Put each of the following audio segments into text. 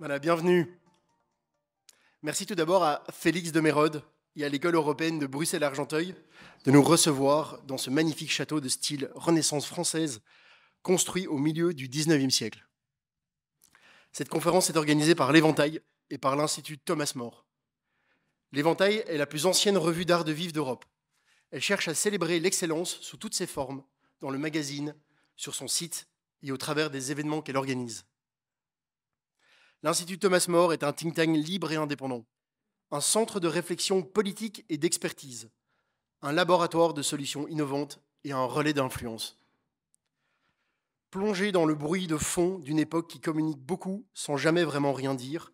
Voilà, bienvenue. Merci tout d'abord à Félix de Mérode et à l'école européenne de Bruxelles-Argenteuil de nous recevoir dans ce magnifique château de style Renaissance française construit au milieu du 19e siècle. Cette conférence est organisée par l'Éventail et par l'Institut Thomas More. L'Éventail est la plus ancienne revue d'art de vivre d'Europe. Elle cherche à célébrer l'excellence sous toutes ses formes, dans le magazine, sur son site et au travers des événements qu'elle organise. L'Institut Thomas More est un think tank libre et indépendant, un centre de réflexion politique et d'expertise, un laboratoire de solutions innovantes et un relais d'influence. Plongé dans le bruit de fond d'une époque qui communique beaucoup sans jamais vraiment rien dire,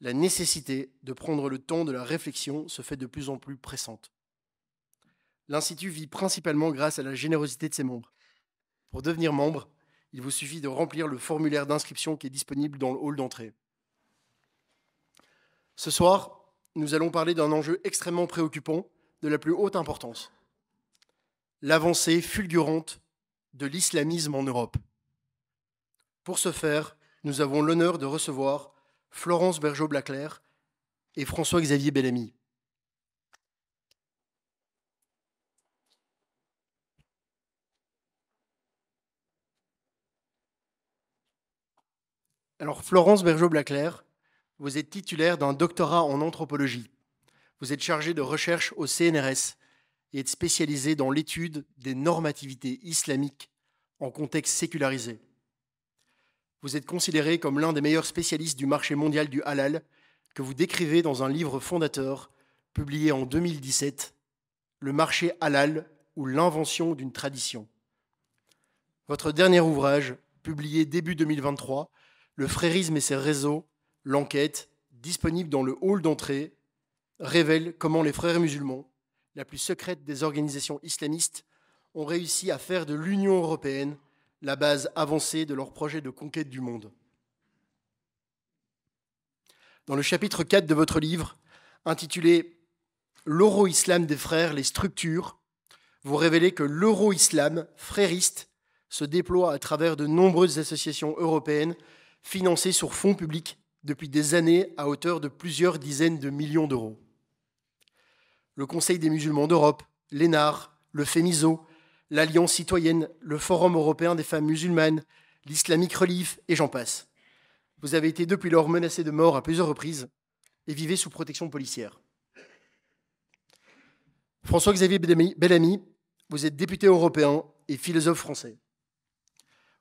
la nécessité de prendre le temps de la réflexion se fait de plus en plus pressante. L'Institut vit principalement grâce à la générosité de ses membres. Pour devenir membre, il vous suffit de remplir le formulaire d'inscription qui est disponible dans le hall d'entrée. Ce soir, nous allons parler d'un enjeu extrêmement préoccupant, de la plus haute importance. L'avancée fulgurante de l'islamisme en Europe. Pour ce faire, nous avons l'honneur de recevoir Florence Bergeau-Blaclair et François-Xavier Bellamy. Alors, Florence Bergeau-Blaclair, vous êtes titulaire d'un doctorat en anthropologie. Vous êtes chargée de recherche au CNRS et êtes spécialisée dans l'étude des normativités islamiques en contexte sécularisé. Vous êtes considérée comme l'un des meilleurs spécialistes du marché mondial du halal que vous décrivez dans un livre fondateur publié en 2017, Le marché halal ou l'invention d'une tradition. Votre dernier ouvrage, publié début 2023, le frérisme et ses réseaux, l'enquête, disponible dans le hall d'entrée, révèle comment les frères musulmans, la plus secrète des organisations islamistes, ont réussi à faire de l'Union européenne la base avancée de leur projet de conquête du monde. Dans le chapitre 4 de votre livre, intitulé L'euro-islam des frères, les structures, vous révélez que l'euro-islam frériste se déploie à travers de nombreuses associations européennes financés sur fonds publics depuis des années à hauteur de plusieurs dizaines de millions d'euros. Le Conseil des musulmans d'Europe, l'ENAR, le FEMISO, l'Alliance citoyenne, le Forum européen des femmes musulmanes, l'Islamic Relief et j'en passe. Vous avez été depuis lors menacé de mort à plusieurs reprises et vivez sous protection policière. François-Xavier Bellamy, vous êtes député européen et philosophe français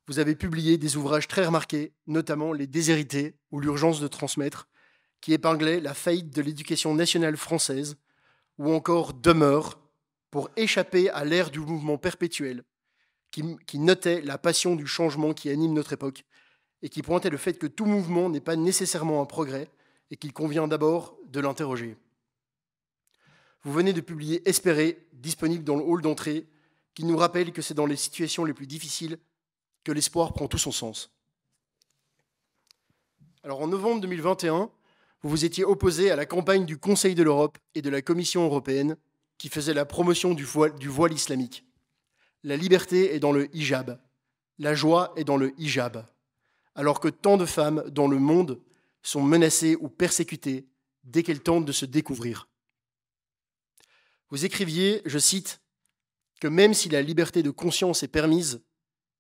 vous avez publié des ouvrages très remarqués, notamment Les déshérités ou L'urgence de transmettre, qui épinglait la faillite de l'éducation nationale française, ou encore Demeure, pour échapper à l'ère du mouvement perpétuel, qui, qui notait la passion du changement qui anime notre époque, et qui pointait le fait que tout mouvement n'est pas nécessairement un progrès, et qu'il convient d'abord de l'interroger. Vous venez de publier Espérer, disponible dans le hall d'entrée, qui nous rappelle que c'est dans les situations les plus difficiles que l'espoir prend tout son sens. Alors en novembre 2021, vous vous étiez opposé à la campagne du Conseil de l'Europe et de la Commission européenne qui faisait la promotion du voile, du voile islamique. La liberté est dans le hijab, la joie est dans le hijab, alors que tant de femmes dans le monde sont menacées ou persécutées dès qu'elles tentent de se découvrir. Vous écriviez, je cite, que même si la liberté de conscience est permise,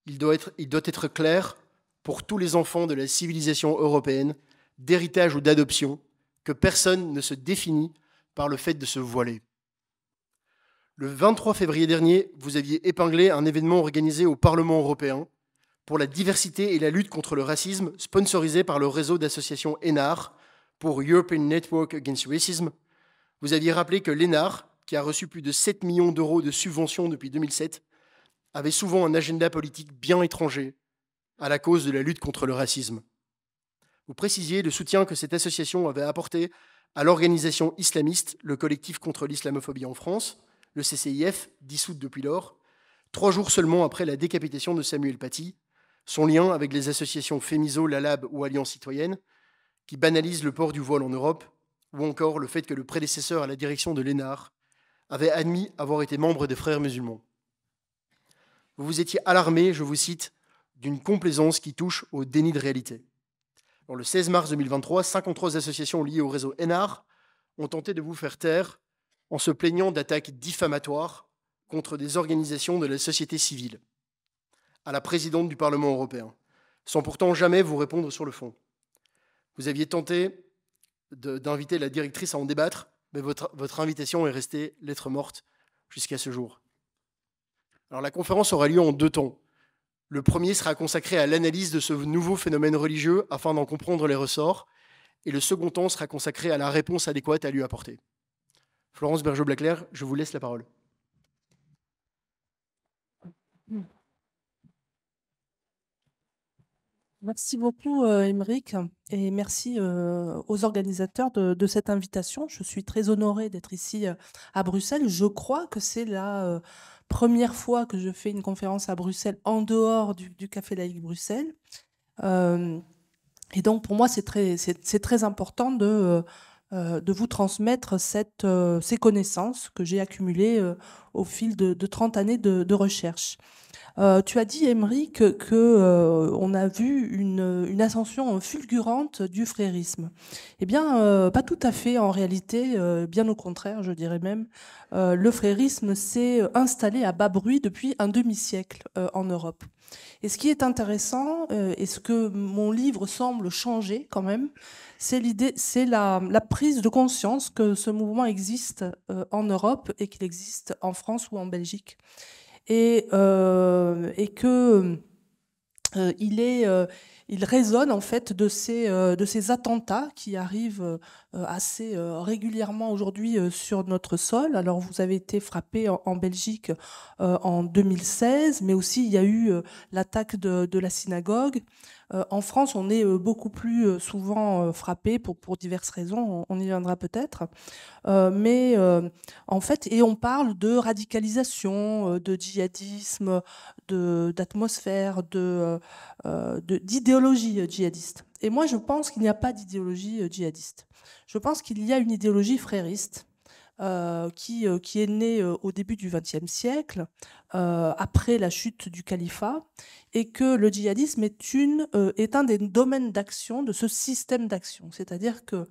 il doit, être, clair pour tous les enfants de la civilisation européenne, d'héritage ou d'adoption, que personne ne se définit par le fait de se voiler. Le 23 février dernier, vous aviez épinglé un événement organisé au Parlement européen pour la diversité et la lutte contre le racisme, sponsorisé par le réseau d'associations ENAR pour European Network Against Racism. Vous aviez rappelé que l'ENAR, qui a reçu plus de 7 millions d'euros de subventions depuis 2007, avait souvent un agenda politique bien étranger à la cause de la lutte contre le racisme. Vous précisiez le soutien que cette association avait apporté à l'organisation islamiste, le collectif contre l'islamophobie en France, le CCIF, dissoute depuis lors, trois jours seulement après la décapitation de Samuel Paty, son lien avec les associations FEMISO, LALAB ou Alliance Citoyenne, qui banalisent le port du voile en Europe, ou encore le fait que le prédécesseur à la direction de l'ENAR avait admis avoir été membre des Frères musulmans vous vous étiez alarmé, je vous cite, d'une complaisance qui touche au déni de réalité. le 16 mars 2023, 53 associations liées au réseau NR ont tenté de vous faire taire en se plaignant d'attaques diffamatoires contre des organisations de la société civile, à la présidente du Parlement européen, sans pourtant jamais vous répondre sur le fond. Vous aviez tenté d'inviter la directrice à en débattre, mais votre invitation est restée lettre morte jusqu'à ce jour la conférence aura lieu en deux temps. Le premier sera consacré à l'analyse de ce nouveau phénomène religieux afin d'en comprendre les ressorts, et le second temps sera consacré à la réponse adéquate à lui apporter. Florence Bergeau-Blaclair, je vous laisse la parole. Merci beaucoup, euh, Émeric, et merci euh, aux organisateurs de, cette invitation. Je suis très honorée d'être ici euh, à Bruxelles. Je crois que c'est la première fois que je fais une conférence à Bruxelles en dehors du, Café Laïque Bruxelles. et donc, pour moi, c'est très, important de, vous transmettre ces connaissances que j'ai accumulées au fil de, 30 années de recherche. Euh, tu as dit, Émeric, que, euh, on a vu une, ascension fulgurante du frérisme. Eh bien, euh, pas tout à fait en réalité, bien au contraire, je dirais même. le frérisme s'est installé à bas bruit depuis un demi-siècle en Europe. Et ce qui est intéressant, et ce que mon livre semble changer quand même, c'est l'idée, c'est la, la, prise de conscience que ce mouvement existe en Europe et qu'il existe en France ou en Belgique et, euh, que euh, euh, euh, il résonne en fait de ces, de ces attentats qui arrivent assez régulièrement aujourd'hui sur notre sol. Alors vous avez été frappé en, Belgique en 2016, mais aussi il y a eu l'attaque de, la synagogue euh, en France, on est euh, beaucoup plus euh, souvent frappé pour, diverses raisons, on, y viendra peut-être. mais en fait, et on parle de radicalisation, de djihadisme, d'atmosphère, de, d'idéologie djihadiste. Et moi, je pense qu'il n'y a pas d'idéologie djihadiste. Je pense qu'il y a une idéologie frériste euh, qui, euh, qui, est né euh, au début du XXe siècle, après la chute du califat, et que le djihadisme est, une, est un des domaines d'action de ce système d'action. C'est-à-dire que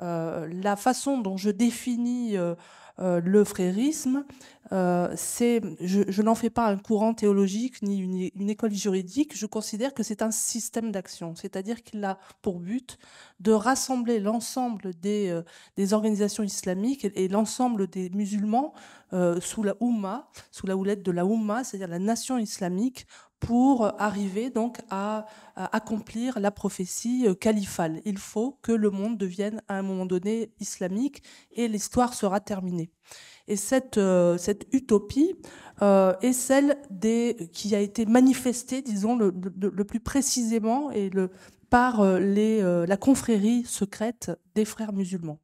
la façon dont je définis euh, le frérisme, euh, je, n'en fais pas un courant théologique ni une, école juridique, je considère que c'est un système d'action, c'est-à-dire qu'il a pour but de rassembler l'ensemble des, euh, organisations islamiques et, l'ensemble des musulmans sous la sous la houlette de la Houma, c'est-à-dire la nation islamique, pour arriver donc à, accomplir la prophétie califale. Il faut que le monde devienne à un moment donné islamique et l'histoire sera terminée. Et cette, euh, cette utopie euh, est celle des, qui a été manifestée, disons, le, le, plus précisément et le, par euh, les, la confrérie secrète des frères musulmans.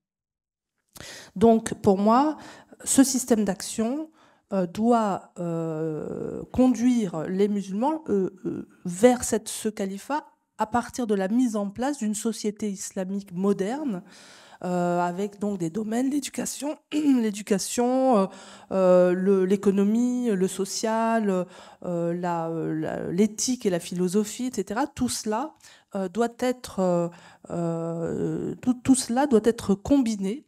Donc, pour moi, ce système d'action euh, doit euh, conduire les musulmans euh, vers cette, ce califat à partir de la mise en place d'une société islamique moderne. avec donc des domaines, l'éducation, l'éducation, l'économie, le, social, l'éthique et la philosophie, etc. Tout cela doit être tout, tout, cela doit être combiné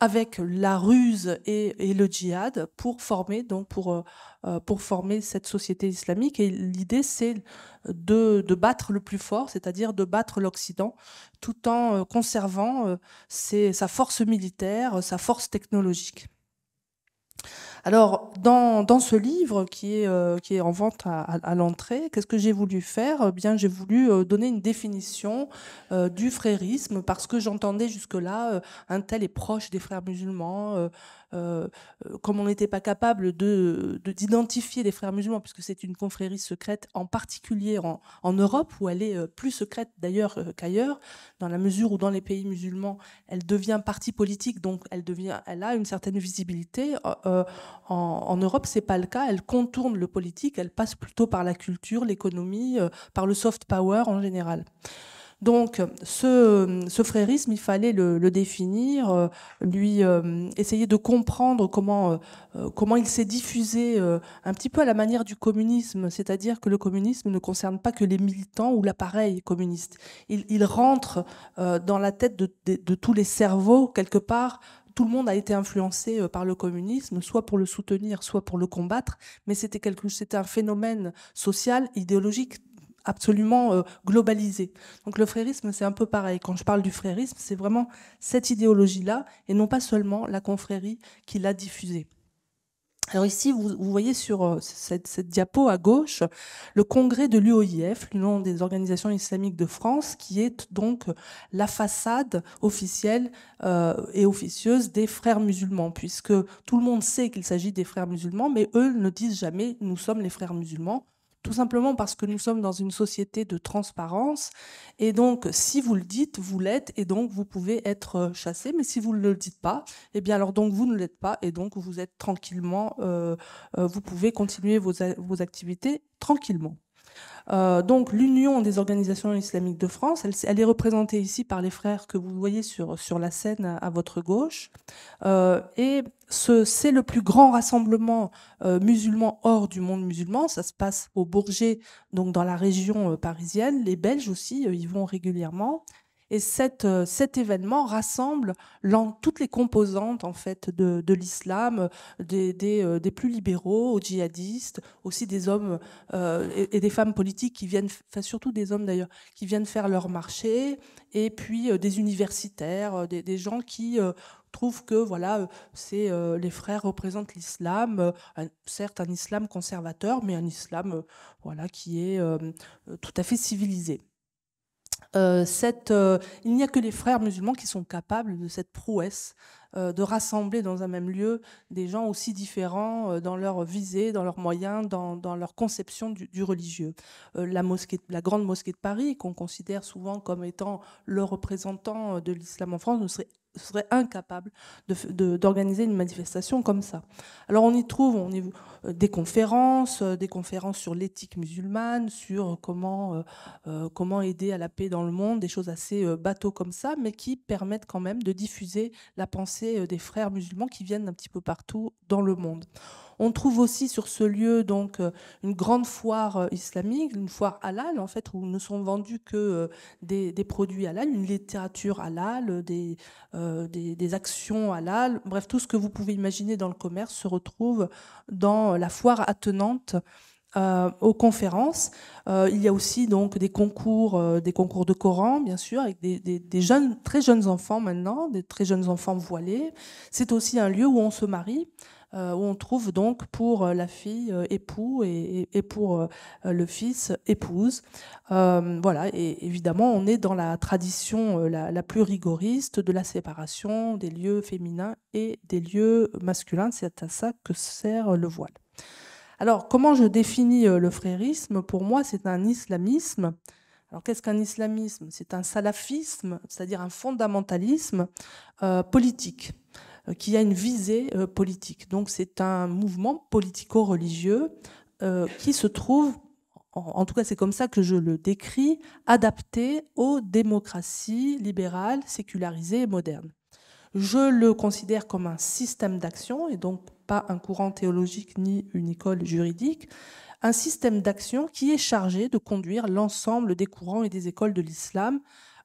avec la ruse et, le djihad pour former donc pour euh, euh, pour former cette société islamique et l'idée c'est de, battre le plus fort c'est-à-dire de battre l'Occident tout en euh, conservant sa force militaire sa force technologique alors, dans, dans, ce livre qui est, euh, qui est en vente à, l'entrée, qu'est-ce que j'ai voulu faire eh bien, j'ai voulu euh, donner une définition euh, du frérisme parce que j'entendais jusque-là un tel est proche des frères musulmans, euh, euh, comme on n'était pas capable de, d'identifier les frères musulmans, puisque c'est une confrérie secrète, en particulier en, Europe, où elle est euh, plus secrète d'ailleurs qu'ailleurs, dans la mesure où dans les pays musulmans, elle devient parti politique, donc elle, devient, elle a une certaine visibilité. en, en Europe, c'est pas le cas. Elle contourne le politique, elle passe plutôt par la culture, l'économie, par le soft power en général. Donc ce, ce frérisme, il fallait le, définir, euh, lui euh, essayer de comprendre comment, euh, comment il s'est diffusé un petit peu à la manière du communisme, c'est-à-dire que le communisme ne concerne pas que les militants ou l'appareil communiste. Il, rentre dans la tête de, tous les cerveaux, quelque part, tout le monde a été influencé par le communisme, soit pour le soutenir, soit pour le combattre, mais c'était un phénomène social, idéologique absolument euh, globalisé. Donc le frérisme, c'est un peu pareil. Quand je parle du frérisme, c'est vraiment cette idéologie-là, et non pas seulement la confrérie qui l'a diffusée. Alors ici, vous, voyez sur euh, cette, diapo à gauche le congrès de l'UOIF, l'Union des organisations islamiques de France, qui est donc la façade officielle euh, et officieuse des frères musulmans, puisque tout le monde sait qu'il s'agit des frères musulmans, mais eux ne disent jamais nous sommes les frères musulmans tout simplement parce que nous sommes dans une société de transparence. Et donc, si vous le dites, vous l'êtes, et donc vous pouvez être euh, chassé. Mais si vous ne le dites pas, eh bien alors donc vous ne l'êtes pas, et donc vous êtes tranquillement, euh, euh, vous pouvez continuer vos activités tranquillement. Euh, donc l'Union des organisations islamiques de France, elle, est représentée ici par les frères que vous voyez sur, la scène à, votre gauche. Euh, et c'est le plus grand rassemblement euh, musulman hors du monde musulman. Ça se passe au Bourget, donc dans la région parisienne. Les Belges aussi y vont régulièrement. Et euh, cet événement rassemble toutes les composantes en fait de, l'islam, euh, euh, des, plus libéraux aux djihadistes, aussi des hommes et, des femmes politiques qui viennent, enfin surtout des hommes d'ailleurs, qui viennent faire leur marché, et puis des universitaires, des, gens qui trouvent que voilà, c'est les frères représentent l'islam, certes un islam conservateur, mais un islam voilà qui est tout à fait civilisé. Euh, cette, euh, il n'y a que les frères musulmans qui sont capables de cette prouesse, euh, de rassembler dans un même lieu des gens aussi différents dans leurs visées, dans leurs moyens, dans, leur conception du, religieux. la, grande mosquée de Paris, qu'on considère souvent comme étant le représentant de l'islam en France, serait incapable d'organiser une manifestation comme ça. Alors on y trouve, on y, euh, des conférences, euh, des conférences sur l'éthique musulmane, sur euh, comment, comment aider à la paix dans le monde, des choses assez bateaux comme ça, mais qui permettent quand même de diffuser la pensée des frères musulmans qui viennent un petit peu partout dans le monde. On trouve aussi sur ce lieu donc une grande foire islamique, une foire halal en fait où ne sont vendus que des, des produits halal, une littérature halal, des, des actions halal, bref tout ce que vous pouvez imaginer dans le commerce se retrouve dans euh, la foire attenante euh, aux conférences. Euh, il y a aussi donc des concours, des concours de Coran, bien sûr, avec des, des, jeunes, très jeunes enfants maintenant, des très jeunes enfants voilés. C'est aussi un lieu où on se marie. Euh, où on trouve donc pour euh, la fille euh, époux et, pour le fils épouse. voilà, et évidemment, on est dans la tradition la, plus rigoriste de la séparation des lieux féminins et des lieux masculins. C'est à ça que sert le voile. Alors, comment je définis le frérisme Pour moi, c'est un islamisme alors qu'est-ce qu'un islamisme C'est un salafisme, c'est-à-dire un fondamentalisme politique. Euh, qui a une visée euh, politique. Donc c'est un mouvement politico-religieux euh, qui se trouve en tout cas c'est comme ça que je le décris, adapté aux démocraties libérales, sécularisées et modernes. Je le considère comme un système d'action, et donc pas un courant théologique ni une école juridique, un système d'action qui est chargé de conduire l'ensemble des courants et des écoles de l'islam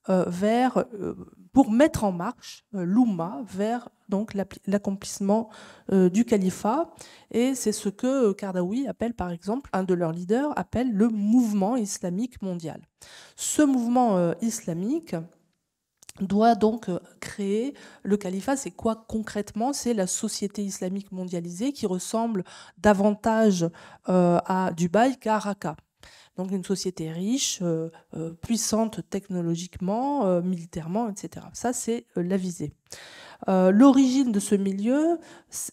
euh, vers, euh, pour mettre en marche euh, l'Oumma vers donc l'accomplissement du califat. Et c'est ce que Kardawi appelle, par exemple, un de leurs leaders appelle le mouvement islamique mondial. Ce mouvement islamique doit donc créer le califat. C'est quoi concrètement C'est la société islamique mondialisée qui ressemble davantage à Dubaï qu'à Raqqa. Donc une société riche, euh, euh, puissante technologiquement, euh, militairement, etc. Ça, c'est la visée. L'origine de ce milieu,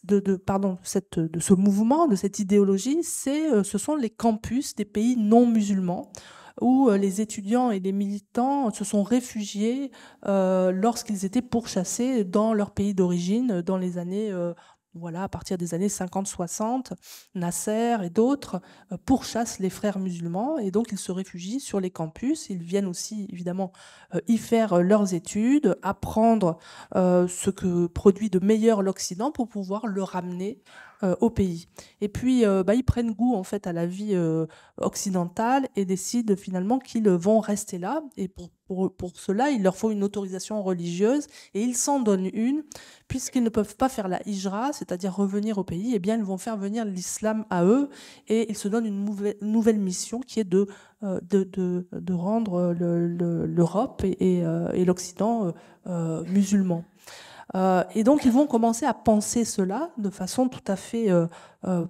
de, pardon, de ce mouvement, de cette idéologie, ce sont les campus des pays non musulmans où les étudiants et les militants se sont réfugiés lorsqu'ils étaient pourchassés dans leur pays d'origine dans les années voilà, à partir des années 50-60, Nasser et d'autres euh, pourchassent les frères musulmans et donc ils se réfugient sur les campus. Ils viennent aussi évidemment euh, y faire euh, leurs études, apprendre ce que produit de meilleur l'Occident pour pouvoir le ramener euh, au pays. Et puis, euh, bah, ils prennent goût en fait à la vie euh, occidentale et décident finalement qu'ils vont rester là. Et pour, cela, il leur faut une autorisation religieuse et ils s'en donnent une, puisqu'ils ne peuvent pas faire la hijra, c'est-à-dire revenir au pays. Et eh bien, ils vont faire venir l'islam à eux et ils se donnent une nouvelle, mission qui est de, de, rendre l'Europe et, et l'Occident musulmans. Euh, et donc, ils vont commencer à penser cela de façon tout à fait euh, euh,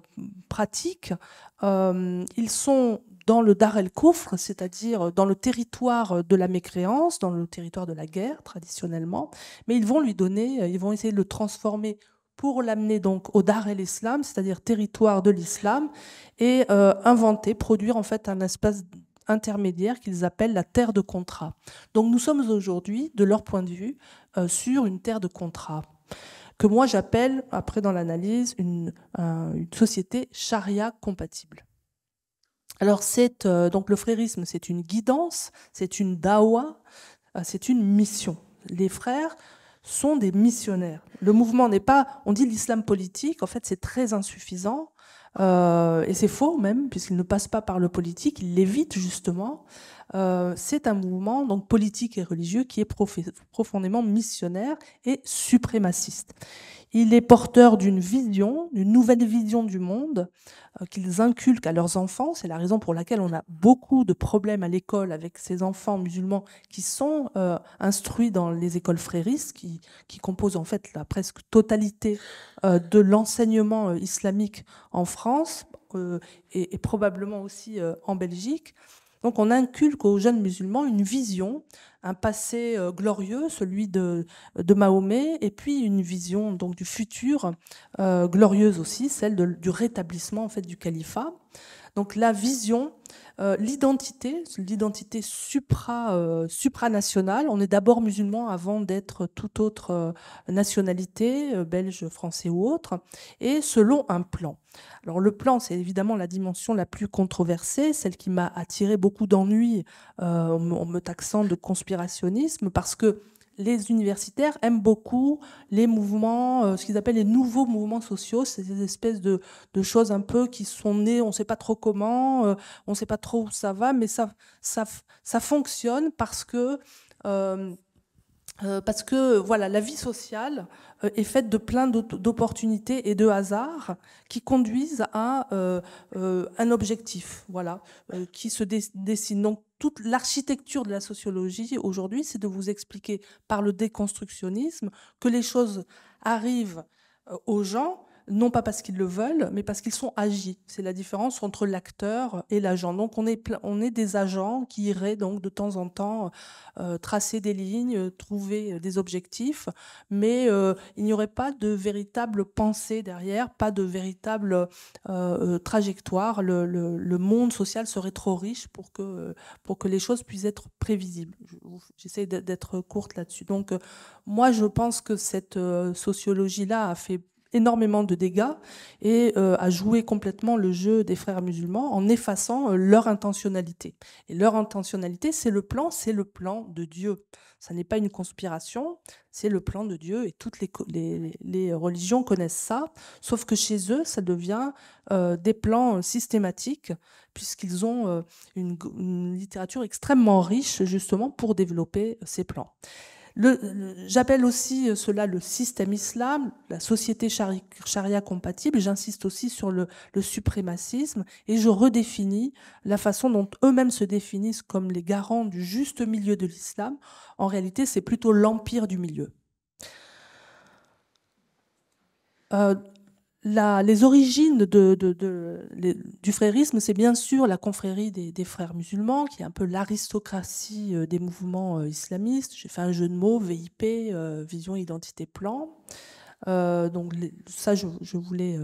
pratique. ils sont dans le Dar el Kufr, c'est-à-dire dans le territoire de la mécréance, dans le territoire de la guerre traditionnellement, mais ils vont lui donner, ils vont essayer de le transformer pour l'amener donc au Dar el-Islam, c'est-à-dire territoire de l'islam, et inventer, produire en fait un espace intermédiaire qu'ils appellent la terre de contrat. Donc nous sommes aujourd'hui, de leur point de vue, euh, sur une terre de contrat que moi j'appelle, après dans l'analyse, une, euh, société charia compatible. Alors c'est euh, donc le frérisme, c'est une guidance, c'est une dawa, c'est une mission. Les frères sont des missionnaires. Le mouvement n'est pas, on dit l'islam politique, en fait c'est très insuffisant euh, et c'est faux même, puisqu'il ne passe pas par le politique, il l'évite justement. Euh, c'est un mouvement donc politique et religieux qui est profondément missionnaire et suprémaciste. Il est porteur d'une vision, d'une nouvelle vision du monde euh, qu'ils inculquent à leurs enfants. C'est la raison pour laquelle on a beaucoup de problèmes à l'école avec ces enfants musulmans qui sont euh, instruits dans les écoles fréristes, qui, composent en fait la presque totalité de l'enseignement islamique en France et probablement aussi en Belgique. Donc on inculque aux jeunes musulmans une vision, un passé euh, glorieux, celui de, Mahomet, et puis une vision donc du futur euh, glorieuse aussi, celle du rétablissement en fait du califat. Donc la vision, euh, l'identité, l'identité supra, euh, supranationale. On est d'abord musulman avant d'être toute autre euh, nationalité, belge, français ou autre, et selon un plan. Alors le plan, c'est évidemment la dimension la plus controversée, celle qui m'a attiré beaucoup d'ennuis en me taxant de conspirationnisme, parce que les universitaires aiment beaucoup les mouvements, euh, ce qu'ils appellent les nouveaux mouvements sociaux, c'est des espèces de, choses un peu qui sont nées, on ne sait pas trop comment, euh, on ne sait pas trop où ça va, mais ça, fonctionne parce que, euh, parce que voilà, la vie sociale euh, est faite de plein d'opportunités et de hasards qui conduisent à euh, euh, un objectif, voilà, qui se dessine. Donc, toute l'architecture de la sociologie aujourd'hui, c'est de vous expliquer par le déconstructionnisme que les choses arrivent aux gens non pas parce qu'ils le veulent, mais parce qu'ils sont agis. C'est la différence entre l'acteur et l'agent. Donc on est, on est des agents qui iraient donc de temps en temps euh, tracer des lignes, trouver euh, des objectifs, mais euh, il n'y aurait pas de véritable pensée derrière, pas de véritable trajectoire. Le, le, le, monde social serait trop riche pour que, pour que les choses puissent être prévisibles. J'essaie d'être courte là-dessus. Donc moi je pense que cette sociologie-là a fait énormément de dégâts et à euh, a joué complètement le jeu des frères musulmans en effaçant euh, leur intentionnalité. Et leur intentionnalité, c'est le plan, c'est le plan de Dieu. Ça n'est pas une conspiration, c'est le plan de Dieu et toutes les, religions connaissent ça, sauf que chez eux, ça devient euh, des plans systématiques puisqu'ils ont une littérature extrêmement riche justement pour développer ces plans. J'appelle aussi euh, cela le système islam, la société charia compatible. J'insiste aussi sur le, suprémacisme et je redéfinis la façon dont eux-mêmes se définissent comme les garants du juste milieu de l'islam. En réalité, c'est plutôt l'empire du milieu. Euh, les origines du frérisme, c'est bien sûr la confrérie des, frères musulmans, qui est un peu l'aristocratie euh, des mouvements euh, islamistes. J'ai fait un jeu de mots, VIP, euh, vision, identité, plan. donc ça, je, voulais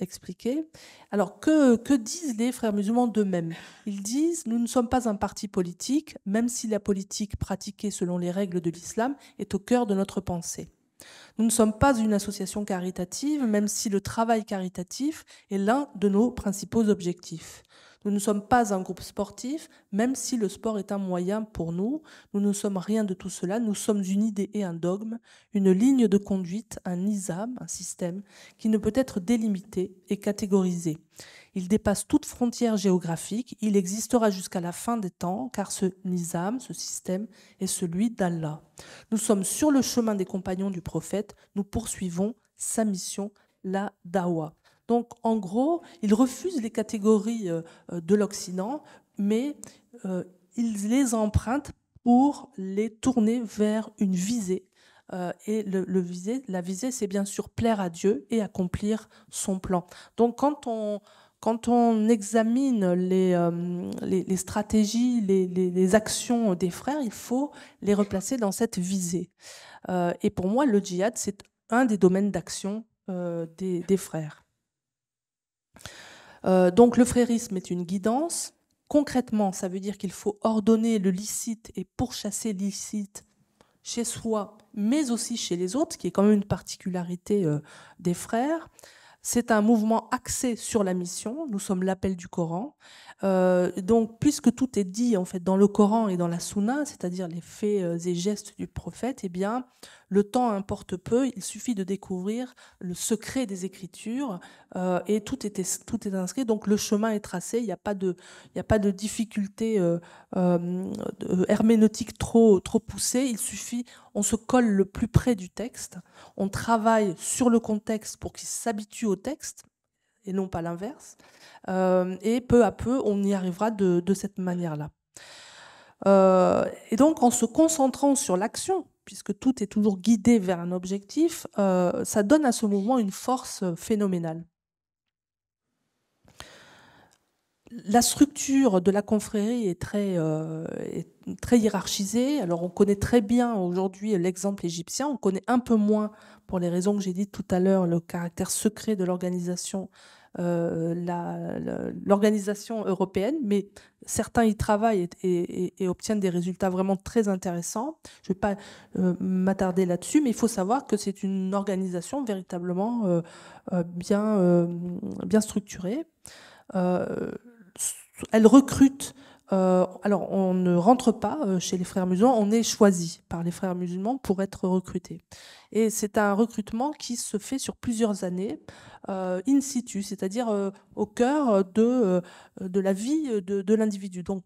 expliquer. Alors que disent les frères musulmans d'eux-mêmes Ils disent, nous ne sommes pas un parti politique, même si la politique pratiquée selon les règles de l'islam est au cœur de notre pensée. Nous ne sommes pas une association caritative, même si le travail caritatif est l'un de nos principaux objectifs. Nous ne sommes pas un groupe sportif, même si le sport est un moyen pour nous. Nous ne sommes rien de tout cela. Nous sommes une idée et un dogme, une ligne de conduite, un ISAM, un système qui ne peut être délimité et catégorisé. Il dépasse toute frontière géographique, il existera jusqu'à la fin des temps, car ce nizam, ce système, est celui d'Allah. Nous sommes sur le chemin des compagnons du prophète, nous poursuivons sa mission, la dawa. Donc en gros, il refuse les catégories euh, euh, de l'Occident, mais euh, il les emprunte pour les tourner vers une visée et la visée, c'est bien sûr plaire à Dieu et accomplir son plan. Donc quand on, quand on examine les, euh, stratégies, les, actions des frères, il faut les replacer dans cette visée. Euh, et pour moi, le djihad, c'est un des domaines d'action euh, des, frères. donc le frérisme est une guidance. Concrètement, ça veut dire qu'il faut ordonner le licite et pourchasser licite chez soi, mais aussi chez les autres, ce qui est quand même une particularité des frères. C'est un mouvement axé sur la mission. Nous sommes l'appel du Coran euh, donc, puisque tout est dit en fait dans le Coran et dans la Sunna, c'est-à-dire les faits euh, et gestes du prophète, eh bien, le temps importe peu. Il suffit de découvrir le secret des Écritures euh, et tout est, tout est inscrit. Donc, le chemin est tracé. Il n'y a pas de, il n'y a pas de difficulté euh, euh herméneutique trop, trop poussée. Il suffit, on se colle le plus près du texte, on travaille sur le contexte pour qu'il s'habitue au texte et non pas l'inverse. Euh, et peu à peu, on y arrivera de, cette manière-là. Euh, et donc, en se concentrant sur l'action, puisque tout est toujours guidé vers un objectif, euh, ça donne à ce mouvement une force phénoménale. la structure de la confrérie est très, euh, très hiérarchisée. Alors on connaît très bien aujourd'hui l'exemple égyptien, on connaît un peu moins, pour les raisons que j'ai dites tout à l'heure, le caractère secret de l'organisation. Euh, l'organisation européenne, mais certains y travaillent et, obtiennent des résultats vraiment très intéressants. Je ne vais pas euh, m'attarder là-dessus, mais il faut savoir que c'est une organisation véritablement bien, bien structurée. Elle recrute. Euh, alors, on ne rentre pas euh, chez les frères musulmans, on est choisi par les frères musulmans pour être recruté. Et c'est un recrutement qui se fait sur plusieurs années, euh, in situ, c'est-à-dire au cœur de, de la vie de, de l'individu. Donc,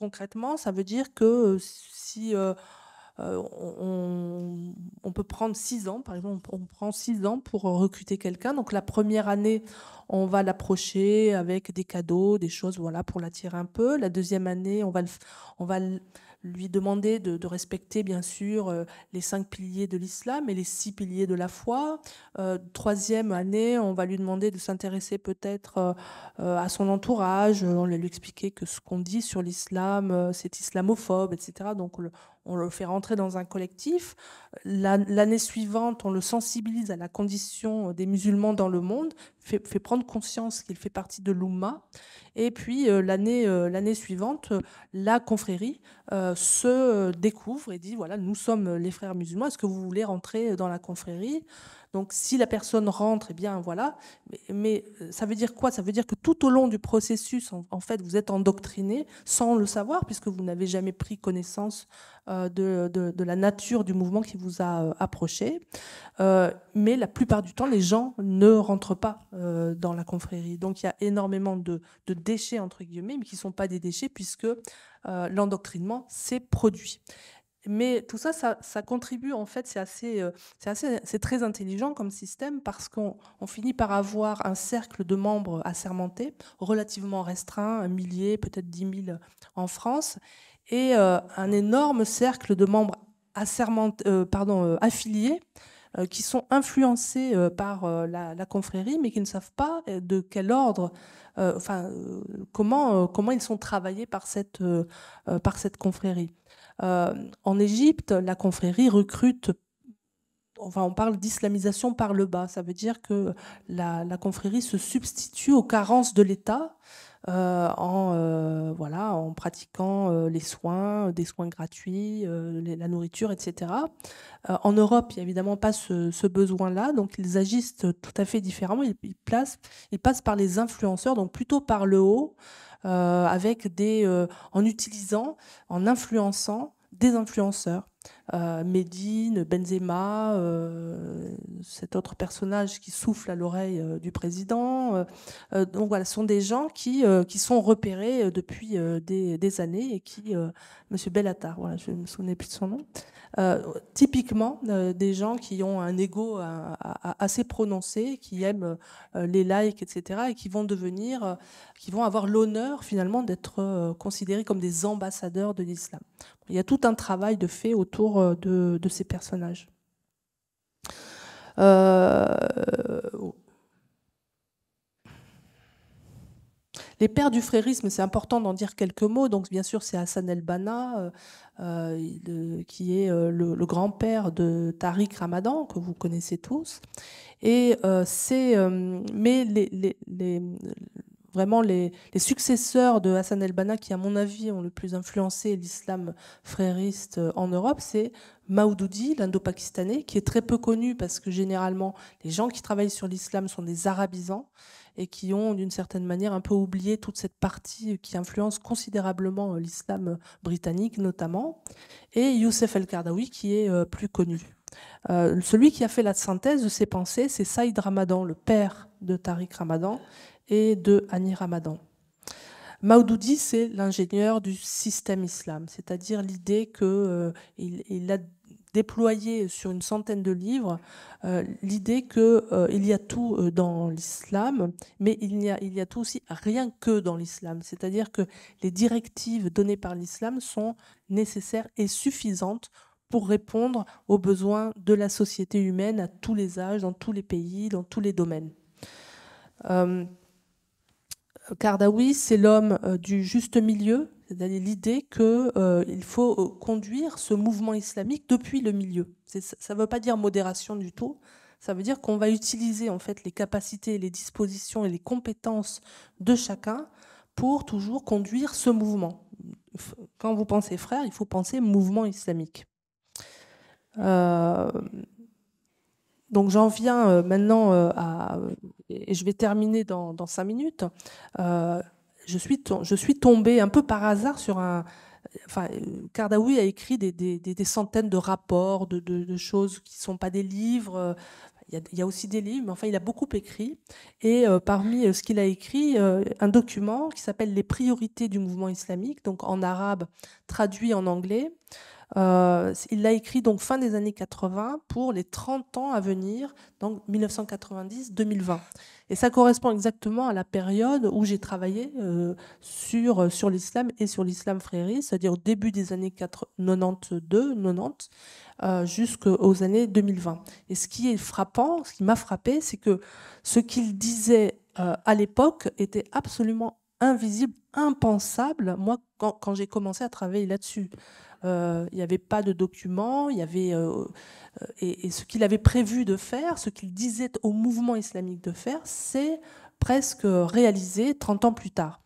concrètement, ça veut dire que si euh, on, peut prendre six ans, par exemple, on, prend six ans pour euh, recruter quelqu'un. Donc la première année, on va l'approcher avec des cadeaux, des choses, voilà, pour l'attirer un peu. La deuxième année, on va, lui demander de, respecter, bien sûr, euh, les cinq piliers de l'islam et les six piliers de la foi. troisième année, on va lui demander de s'intéresser peut-être à son entourage. On va lui expliquer que ce qu'on dit sur l'islam, c'est islamophobe, etc. Donc, on le fait rentrer dans un collectif. L'année suivante, on le sensibilise à la condition des musulmans dans le monde, fait, prendre conscience qu'il fait partie de l'Oumma. Et puis euh, l'année euh, l'année suivante, euh, la confrérie se découvre et dit, voilà, nous sommes les frères musulmans, est-ce que vous voulez rentrer dans la confrérie donc si la personne rentre, eh bien voilà. Mais, euh, ça veut dire quoi Ça veut dire que tout au long du processus, en, fait, vous êtes endoctriné sans le savoir, puisque vous n'avez jamais pris connaissance euh, de, la nature du mouvement qui vous a euh, approché. mais la plupart du temps, les gens ne rentrent pas dans la confrérie. Donc il y a énormément de déchets, entre guillemets, mais qui ne sont pas des déchets, puisque l'endoctrinement s'est produit. Mais tout ça, ça, contribue, en fait, euh, c'est très intelligent comme système parce qu'on finit par avoir un cercle de membres assermentés relativement restreint, un millier, peut-être dix mille en France, et euh, un énorme cercle de membres euh, affiliés qui sont influencés par la, la, confrérie, mais qui ne savent pas de quel ordre, enfin, comment, comment ils sont travaillés par cette, par cette confrérie. Euh, en Égypte, la confrérie recrute on parle d'islamisation par le bas. Ça veut dire que la, confrérie se substitue aux carences de l'État. Euh, en euh, voilà en pratiquant euh, les soins, des soins gratuits, la nourriture, etc. en Europe, il n'y a évidemment pas ce, besoin-là, donc ils agissent tout à fait différemment. Ils, ils, passent par les influenceurs, donc plutôt par le haut, avec des en utilisant, en influençant des influenceurs. Euh, Medine, Médine, Benzema, euh, cet autre personnage qui souffle à l'oreille euh, du président. donc voilà, ce sont des gens qui, sont repérés depuis des, années et qui, Monsieur Bellatar, voilà, je ne me souvenais plus de son nom, euh, typiquement euh, des gens qui ont un ego euh, assez prononcé, qui aiment les likes, etc., et qui vont devenir, qui vont avoir l'honneur finalement d'être considérés comme des ambassadeurs de l'islam. Il y a tout un travail de fait autour de, ces personnages. Euh, Les pères du frérisme, c'est important d'en dire quelques mots. Donc, bien sûr, c'est Hassan el Bana euh, euh, qui est euh, le, le grand-père de Tariq Ramadan, que vous connaissez tous. Et c'est. mais les, les vraiment les, successeurs de Hassan el-Banna qui, à mon avis, ont le plus influencé l'islam frériste euh, en Europe, c'est Maoudoudi, l'indo-pakistanais, qui est très peu connu parce que généralement, les gens qui travaillent sur l'islam sont des arabisans et qui ont, d'une certaine manière, un peu oublié toute cette partie qui influence considérablement euh, l'islam britannique, notamment, et Youssef el-Kardawi, qui est euh, plus connu. celui qui a fait la synthèse de ses pensées, c'est Saïd Ramadan, le père de Tariq Ramadan, et de Annie Ramadan. Maoudoudi, c'est l'ingénieur du système islam, c'est-à-dire l'idée qu'il euh, il a déployé sur une centaine de livres euh, l'idée qu'il euh, il y a tout dans l'islam, mais il y, a, il y a tout aussi rien que dans l'islam, c'est-à-dire que les directives données par l'islam sont nécessaires et suffisantes pour répondre aux besoins de la société humaine à tous les âges, dans tous les pays, dans tous les domaines. Kardawi, c'est l'homme euh, du juste milieu, c'est-à-dire l'idée qu'il euh, faut euh, conduire ce mouvement islamique depuis le milieu. Ça ne veut pas dire modération du tout, ça veut dire qu'on va utiliser en fait les capacités, les dispositions et les compétences de chacun pour toujours conduire ce mouvement. Quand vous pensez frère, il faut penser mouvement islamique. Donc j'en viens euh, maintenant euh, à, euh, et je vais terminer dans, cinq minutes. je, suis je suis tombée un peu par hasard sur un. Enfin, a écrit des, centaines de rapports, de, choses qui ne sont pas des livres. Il y, a, aussi des livres, mais enfin, il a beaucoup écrit. Et parmi ce qu'il a écrit, un document qui s'appelle Les priorités du mouvement islamique, donc en arabe, traduit en anglais. Euh, il l'a écrit donc fin des années 80 pour les 30 ans à venir, donc 1990-2020. Et ça correspond exactement à la période où j'ai travaillé euh, sur, euh, sur l'islam et sur l'islam fréri, c'est-à-dire au début des années 92, 90, jusqu'aux années 2020. Et ce qui est frappant, ce qui m'a frappé, c'est que ce qu'il disait à l'époque était absolument invisible, impensable, moi, quand, quand j'ai commencé à travailler là-dessus. Euh, il n'y avait pas de documents, il avait, euh, euh, et, ce qu'il avait prévu de faire, ce qu'il disait au mouvement islamique de faire, c'est presque réalisé 30 ans plus tard.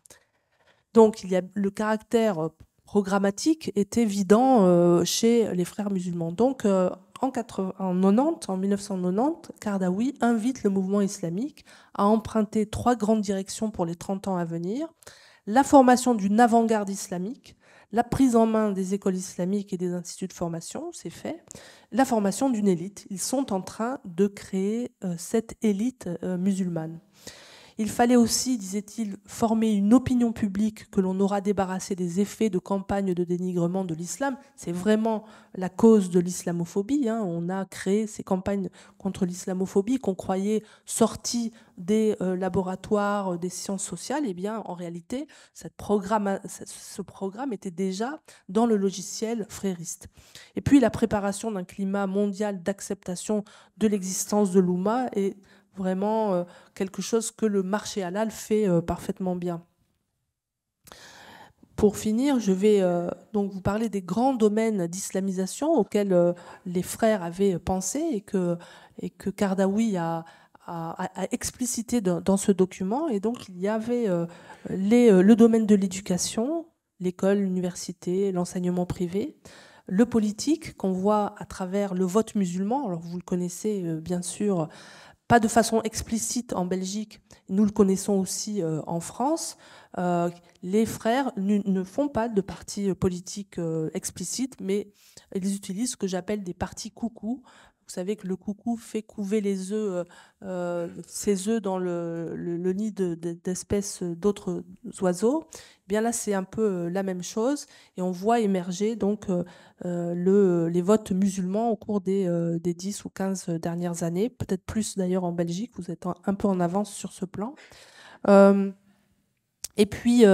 Donc il a le caractère programmatique est évident chez les frères musulmans. Donc, en, 90, en 1990, Kardawi invite le mouvement islamique à emprunter trois grandes directions pour les 30 ans à venir. La formation d'une avant-garde islamique, la prise en main des écoles islamiques et des instituts de formation, c'est fait, la formation d'une élite. Ils sont en train de créer euh, cette élite euh, musulmane. Il fallait aussi, disait-il, former une opinion publique que l'on aura débarrassé des effets de campagnes de dénigrement de l'islam. C'est vraiment la cause de l'islamophobie. Hein. On a créé ces campagnes contre l'islamophobie qu'on croyait sorties des euh, laboratoires des sciences sociales. Eh bien, en réalité, ce programme était déjà dans le logiciel frériste. Et puis, la préparation d'un climat mondial d'acceptation de l'existence de l'UMA et vraiment euh, quelque chose que le marché halal fait euh, parfaitement bien. Pour finir, je vais euh, donc vous parler des grands domaines d'islamisation auxquels les frères avaient pensé et que, et que Kardawi a, explicité dans, ce document. Et donc, il y avait les, le domaine de l'éducation, l'école, l'université, l'enseignement privé, le politique qu'on voit à travers le vote musulman. Alors, vous le connaissez bien sûr pas de façon explicite en Belgique, nous le connaissons aussi euh, en France, euh, les frères ne font pas de partis politiques euh, explicites, mais ils utilisent ce que j'appelle des partis coucou, vous savez que le coucou fait couver les œufs, euh, euh, ses œufs dans le, nid d'espèces d'autres oiseaux. Eh bien là, c'est un peu euh, la même chose, et on voit émerger donc les votes musulmans au cours des, 10 ou 15 dernières années, peut-être plus d'ailleurs en Belgique. Vous êtes un, peu en avance sur ce plan. Et puis,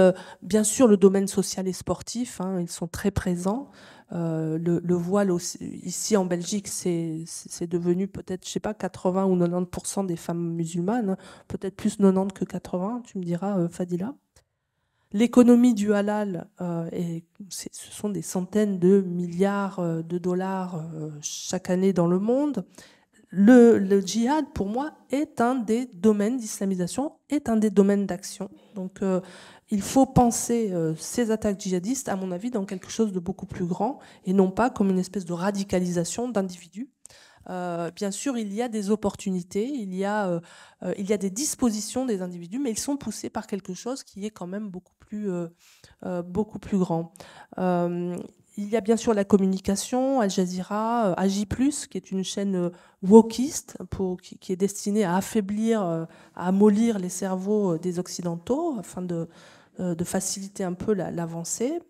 bien sûr, le domaine social et sportif, hein, ils sont très présents. Euh, le, voile ici en Belgique, c'est devenu peut-être, je sais pas, 80 ou 90% des femmes musulmanes, hein. peut-être plus 90 que 80, tu me diras, euh, Fadila. L'économie du halal, euh, ce sont des centaines de milliards euh, de dollars chaque année dans le monde. Le, le, djihad, pour moi, est un des domaines d'islamisation, est un des domaines d'action. Donc, il faut penser euh, ces attaques djihadistes, à mon avis, dans quelque chose de beaucoup plus grand et non pas comme une espèce de radicalisation d'individus. Euh, bien sûr, il y a des opportunités, il y a, euh, il y a des dispositions des individus, mais ils sont poussés par quelque chose qui est quand même beaucoup plus, beaucoup plus grand. il y a bien sûr la communication, Al Jazeera, Agi+, qui est une chaîne wokiste, pour, qui, est destinée à affaiblir, à amollir les cerveaux des Occidentaux, afin de, euh, de faciliter un peu l'avancée.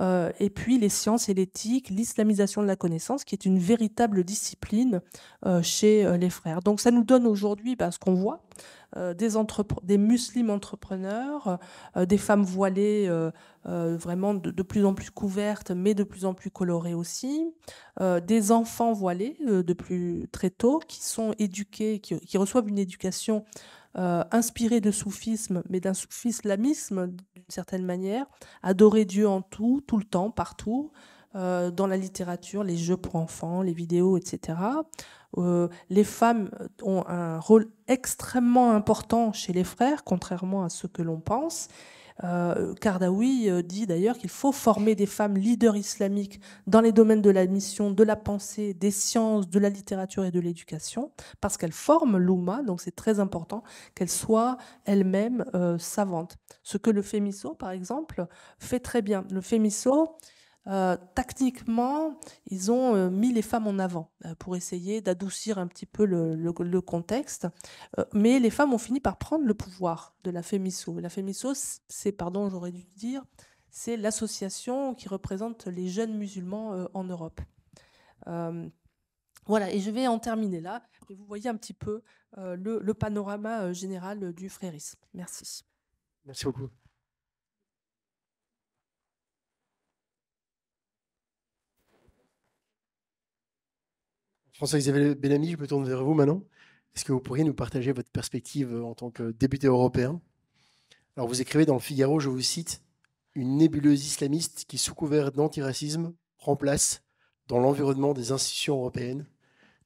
Euh, et puis les sciences et l'éthique, l'islamisation de la connaissance, qui est une véritable discipline euh, chez les frères. Donc ça nous donne aujourd'hui parce ben, ce qu'on voit, des, des musulmans entrepreneurs, des femmes voilées vraiment de, plus en plus couvertes, mais de plus en plus colorées aussi, des enfants voilés de plus très tôt, qui sont éduqués, qui, qui reçoivent une éducation euh, inspiré de soufisme, mais d'un soufislamisme d'une certaine manière, adorer Dieu en tout, tout le temps, partout, euh, dans la littérature, les jeux pour enfants, les vidéos, etc. Euh, les femmes ont un rôle extrêmement important chez les frères, contrairement à ce que l'on pense. Euh, Kardawi euh, dit d'ailleurs qu'il faut former des femmes leaders islamiques dans les domaines de la mission, de la pensée, des sciences, de la littérature et de l'éducation, parce qu'elles forment l'ouma donc c'est très important qu'elles soient elles-mêmes euh, savantes. Ce que le Fémiso, par exemple, fait très bien. Le Fémiso, euh, tactiquement, ils ont euh, mis les femmes en avant euh, pour essayer d'adoucir un petit peu le, contexte. mais les femmes ont fini par prendre le pouvoir de la FEMISO. La FEMISO, c'est, pardon, j'aurais dû dire, c'est l'association qui représente les jeunes musulmans en Europe. voilà, et je vais en terminer là. vous voyez un petit peu le, le, panorama général du frérisme. Merci. Merci beaucoup. François-Xavier Benami, je me tourne vers vous maintenant. Est-ce que vous pourriez nous partager votre perspective euh, en tant que député européen Alors, vous écrivez dans le Figaro, je vous cite, une nébuleuse islamiste qui, sous couvert d'antiracisme, remplace dans l'environnement des institutions européennes,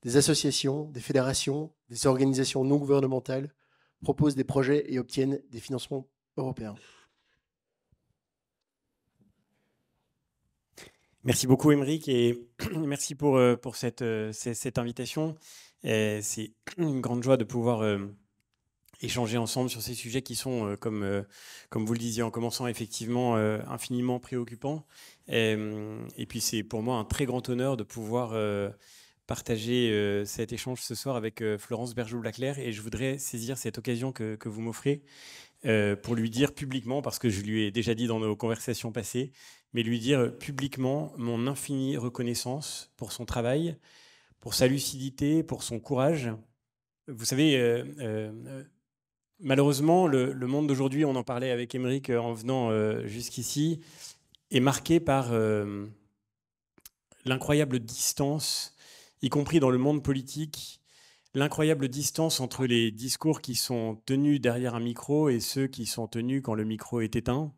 des associations, des fédérations, des organisations non gouvernementales, propose des projets et obtiennent des financements européens. Merci beaucoup, Émeric, et merci pour, euh, pour cette, euh, cette invitation. C'est une grande joie de pouvoir euh, échanger ensemble sur ces sujets qui sont, comme, comme vous le disiez en commençant, effectivement infiniment préoccupants. Et, puis, c'est pour moi un très grand honneur de pouvoir partager cet échange ce soir avec Florence berjou blaclair Et je voudrais saisir cette occasion que, que vous m'offrez pour lui dire publiquement, parce que je lui ai déjà dit dans nos conversations passées, mais lui dire publiquement mon infinie reconnaissance pour son travail, pour sa lucidité, pour son courage. Vous savez, euh, euh, malheureusement, le, monde d'aujourd'hui, on en parlait avec Émeric euh, en venant jusqu'ici, est marqué par l'incroyable distance, y compris dans le monde politique, l'incroyable distance entre les discours qui sont tenus derrière un micro et ceux qui sont tenus quand le micro est éteint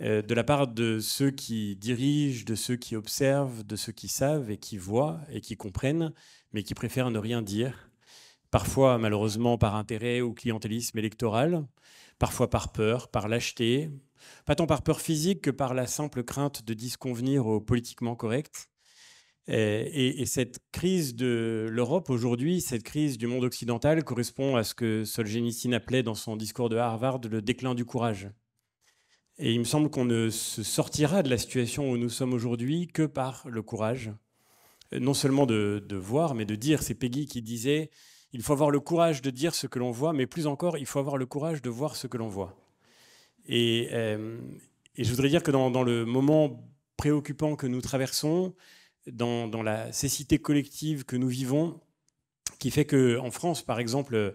euh, de la part de ceux qui dirigent, de ceux qui observent, de ceux qui savent et qui voient et qui comprennent, mais qui préfèrent ne rien dire, parfois malheureusement par intérêt ou clientélisme électoral, parfois par peur, par lâcheté, pas tant par peur physique que par la simple crainte de disconvenir au politiquement correct. Euh, et, et, cette crise de l'Europe aujourd'hui, cette crise du monde occidental correspond à ce que Solzhenitsyn appelait dans son discours de Harvard le déclin du courage. Et il me semble qu'on ne se sortira de la situation où nous sommes aujourd'hui que par le courage, euh, non seulement de, voir, mais de dire. C'est Peggy qui disait, il faut avoir le courage de dire ce que l'on voit, mais plus encore, il faut avoir le courage de voir ce que l'on voit. Et, euh, je voudrais dire que dans, le moment préoccupant que nous traversons, dans, dans, la cécité collective que nous vivons, qui fait que en France, par exemple,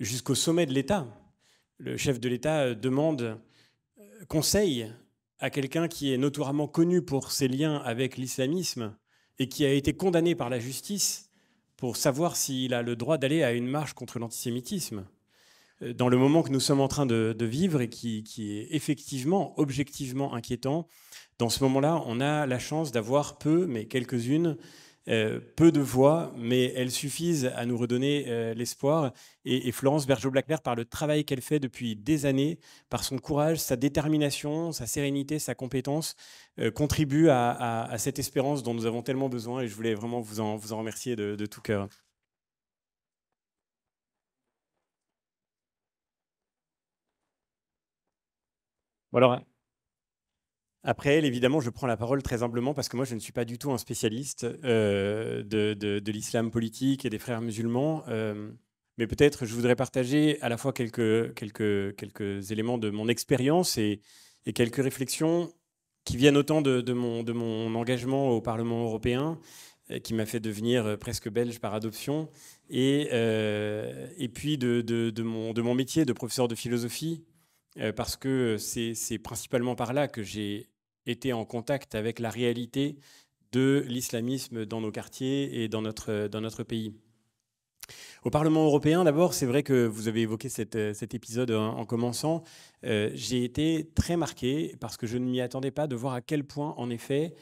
jusqu'au sommet de l'État, le chef de l'État demande conseil à quelqu'un qui est notoirement connu pour ses liens avec l'islamisme et qui a été condamné par la justice pour savoir s'il a le droit d'aller à une marche contre l'antisémitisme euh, dans le moment que nous sommes en train de, vivre et qui, est effectivement, objectivement inquiétant, dans ce moment-là, on a la chance d'avoir peu, mais quelques-unes, euh, peu de voix, mais elles suffisent à nous redonner euh, l'espoir. Et, Florence bergeau Blackler, par le travail qu'elle fait depuis des années, par son courage, sa détermination, sa sérénité, sa compétence, euh, contribue à, cette espérance dont nous avons tellement besoin. Et je voulais vraiment vous en, vous en remercier de, de tout cœur. Bon après elle, évidemment, je prends la parole très humblement parce que moi, je ne suis pas du tout un spécialiste euh, de, l'islam politique et des frères musulmans. Euh, mais peut-être je voudrais partager à la fois quelques, quelques, quelques éléments de mon expérience et, quelques réflexions qui viennent autant de, mon, de mon engagement au Parlement européen, euh, qui m'a fait devenir presque belge par adoption, et, et puis de, mon, de mon métier de professeur de philosophie, parce que c'est principalement par là que j'ai été en contact avec la réalité de l'islamisme dans nos quartiers et dans notre, dans notre pays. Au Parlement européen, d'abord, c'est vrai que vous avez évoqué cet épisode en, commençant. Euh, j'ai été très marqué parce que je ne m'y attendais pas de voir à quel point, en effet,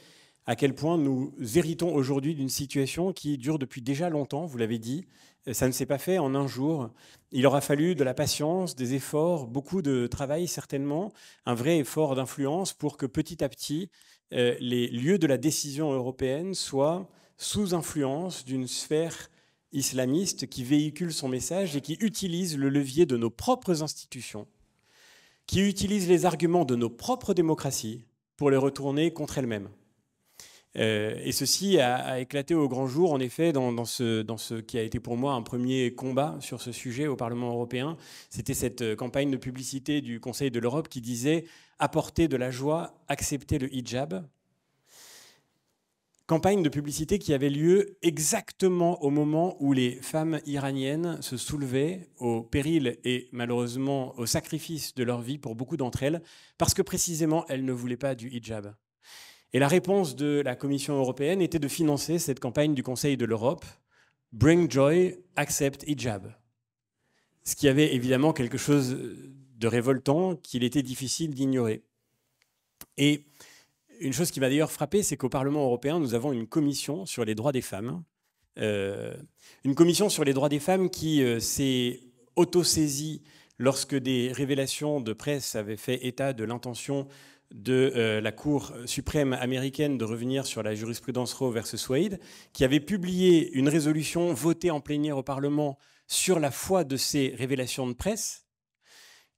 à quel point nous héritons aujourd'hui d'une situation qui dure depuis déjà longtemps, vous l'avez dit, euh, ça ne s'est pas fait en un jour. Il aura fallu de la patience, des efforts, beaucoup de travail certainement, un vrai effort d'influence pour que petit à petit, euh, les lieux de la décision européenne soient sous influence d'une sphère islamiste qui véhicule son message et qui utilise le levier de nos propres institutions, qui utilise les arguments de nos propres démocraties pour les retourner contre elles-mêmes. Euh, et ceci a, éclaté au grand jour, en effet, dans, ce, dans, ce, qui a été pour moi un premier combat sur ce sujet au Parlement européen. C'était cette euh, campagne de publicité du Conseil de l'Europe qui disait Apporter de la joie, accepter le hijab. Campagne de publicité qui avait lieu exactement au moment où les femmes iraniennes se soulevaient au péril et malheureusement au sacrifice de leur vie pour beaucoup d'entre elles, parce que précisément elles ne voulaient pas du hijab. Et la réponse de la Commission européenne était de financer cette campagne du Conseil de l'Europe, Bring Joy, Accept Hijab. Ce qui avait évidemment quelque chose de révoltant qu'il était difficile d'ignorer. Et une chose qui m'a d'ailleurs frappé, c'est qu'au Parlement européen, nous avons une commission sur les droits des femmes. Euh, une commission sur les droits des femmes qui euh, s'est autosaisie lorsque des révélations de presse avaient fait état de l'intention de euh, la Cour suprême américaine de revenir sur la jurisprudence Roe versus Wade, qui avait publié une résolution votée en plénière au Parlement sur la foi de ces révélations de presse,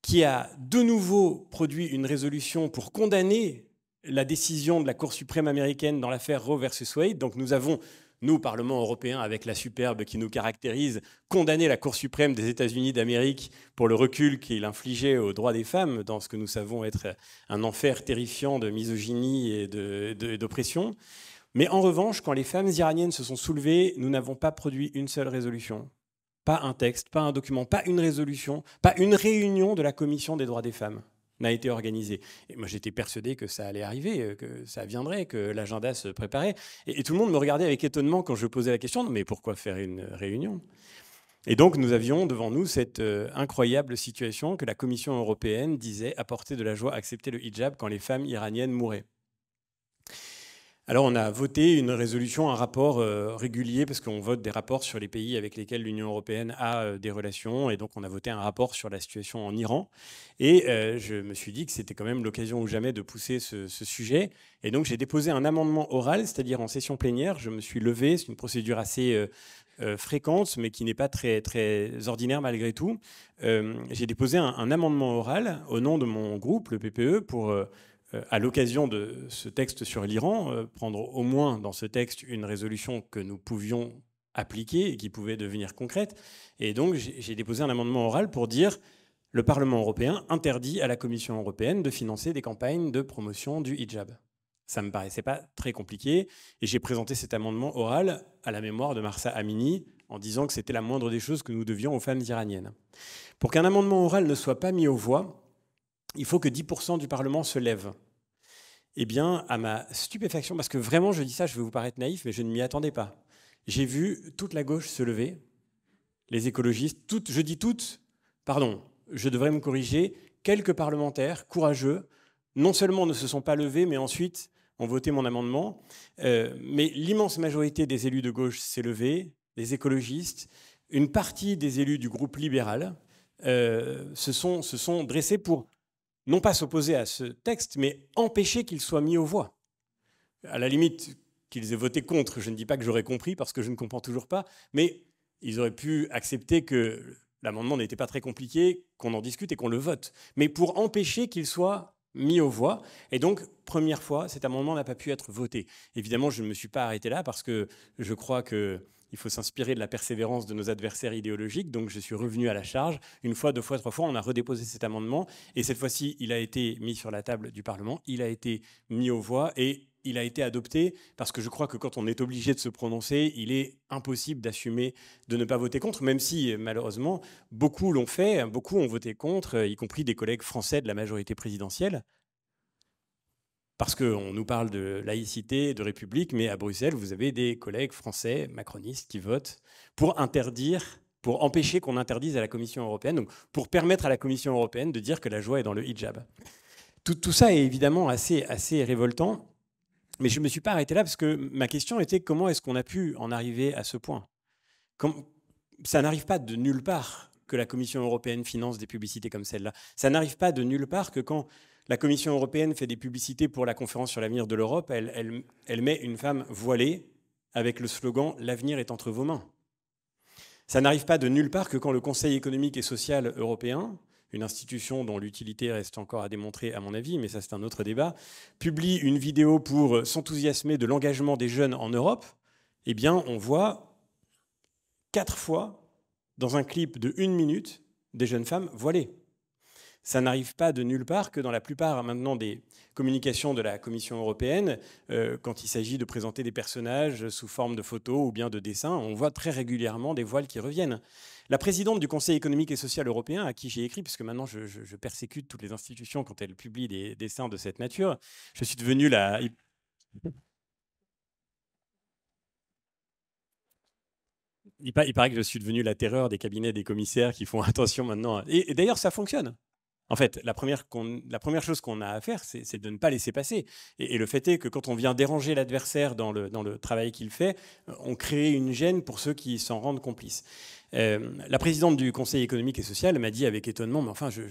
qui a de nouveau produit une résolution pour condamner la décision de la Cour suprême américaine dans l'affaire Roe versus Wade. Donc nous avons nous, Parlement européen, avec la superbe qui nous caractérise, condamner la Cour suprême des États-Unis d'Amérique pour le recul qu'il infligeait aux droits des femmes dans ce que nous savons être un enfer terrifiant de misogynie et d'oppression. Mais en revanche, quand les femmes iraniennes se sont soulevées, nous n'avons pas produit une seule résolution. Pas un texte, pas un document, pas une résolution, pas une réunion de la Commission des droits des femmes a été organisé. Et moi, j'étais persuadé que ça allait arriver, euh, que ça viendrait, que l'agenda se préparait. Et, tout le monde me regardait avec étonnement quand je posais la question, mais pourquoi faire une euh, réunion et donc, nous avions devant nous cette euh, incroyable situation que la Commission européenne disait apporter de la joie accepter le hijab quand les femmes iraniennes mouraient. Alors on a voté une résolution, un rapport euh, régulier, parce qu'on vote des rapports sur les pays avec lesquels l'Union européenne a euh, des relations, et donc on a voté un rapport sur la situation en Iran. Et euh, je me suis dit que c'était quand même l'occasion ou jamais de pousser ce, sujet. Et donc j'ai déposé un amendement oral, c'est-à-dire en session plénière, je me suis levé, c'est une procédure assez fréquente, mais qui n'est pas très, très ordinaire malgré tout. j'ai déposé un, amendement oral au nom de mon groupe, le PPE, pour euh, à l'occasion de ce texte sur l'Iran, euh, prendre au moins dans ce texte une résolution que nous pouvions appliquer et qui pouvait devenir concrète. Et donc, j'ai déposé un amendement oral pour dire le Parlement européen interdit à la Commission européenne de financer des campagnes de promotion du hijab. Ça me paraissait pas très compliqué et j'ai présenté cet amendement oral à la mémoire de Marsa Amini en disant que c'était la moindre des choses que nous devions aux femmes iraniennes. Pour qu'un amendement oral ne soit pas mis aux voix, il faut que 10% du Parlement se lève. Eh bien, à ma stupéfaction, parce que vraiment, je dis ça, je vais vous paraître naïf, mais je ne m'y attendais pas. J'ai vu toute la gauche se lever, les écologistes, je dis toutes, pardon, je devrais me corriger, quelques parlementaires courageux, non seulement ne se sont pas levés, mais ensuite ont voté mon amendement. Euh, mais l'immense majorité des élus de gauche s'est levée, les écologistes, une partie des élus du groupe libéral euh, se, sont, se sont dressés pour non pas s'opposer à ce texte, mais empêcher qu'il soit mis aux voix. À la limite, qu'ils aient voté contre, je ne dis pas que j'aurais compris, parce que je ne comprends toujours pas, mais ils auraient pu accepter que l'amendement n'était pas très compliqué, qu'on en discute et qu'on le vote, mais pour empêcher qu'il soit mis aux voix. Et donc, première fois, cet amendement n'a pas pu être voté. Évidemment, je ne me suis pas arrêté là parce que je crois que il faut s'inspirer de la persévérance de nos adversaires idéologiques. Donc je suis revenu à la charge. Une fois, deux fois, trois fois, on a redéposé cet amendement. Et cette fois-ci, il a été mis sur la table du Parlement, il a été mis aux voix et il a été adopté parce que je crois que quand on est obligé de se prononcer, il est impossible d'assumer de ne pas voter contre, même si malheureusement beaucoup l'ont fait, beaucoup ont voté contre, y compris des collègues français de la majorité présidentielle. Parce qu'on nous parle de laïcité, de république, mais à Bruxelles, vous avez des collègues français, macronistes, qui votent pour interdire, pour empêcher qu'on interdise à la Commission européenne, donc pour permettre à la Commission européenne de dire que la joie est dans le hijab. Tout, ça est évidemment assez, assez révoltant, mais je ne me suis pas arrêté là parce que ma question était comment est-ce qu'on a pu en arriver à ce point Ça n'arrive pas de nulle part que la Commission européenne finance des publicités comme celle-là. Ça n'arrive pas de nulle part que quand la Commission européenne fait des publicités pour la conférence sur l'avenir de l'Europe. Elle, met une femme voilée avec le slogan L'avenir est entre vos mains. Ça n'arrive pas de nulle part que quand le Conseil économique et social européen, une institution dont l'utilité reste encore à démontrer à mon avis, mais ça c'est un autre débat, publie une vidéo pour s'enthousiasmer de l'engagement des jeunes en Europe, eh bien on voit quatre fois dans un clip de une minute des jeunes femmes voilées ça n'arrive pas de nulle part que dans la plupart hein, maintenant des communications de la Commission européenne, euh, quand il s'agit de présenter des personnages sous forme de photos ou bien de dessins, on voit très régulièrement des voiles qui reviennent. La présidente du Conseil économique et social européen, à qui j'ai écrit, puisque maintenant je, persécute toutes les institutions quand elles publient des dessins de cette nature, je suis devenu la... il, paraît que je suis devenu la terreur des cabinets des commissaires qui font attention maintenant. et d'ailleurs, ça fonctionne. En fait, la première, chose qu'on a à faire, c'est de ne pas laisser passer. Et, le fait est que quand on vient déranger l'adversaire dans le travail qu'il fait, euh, on crée une gêne pour ceux qui s'en rendent complices. Euh, la présidente du Conseil économique et social m'a dit avec étonnement, mais enfin, je,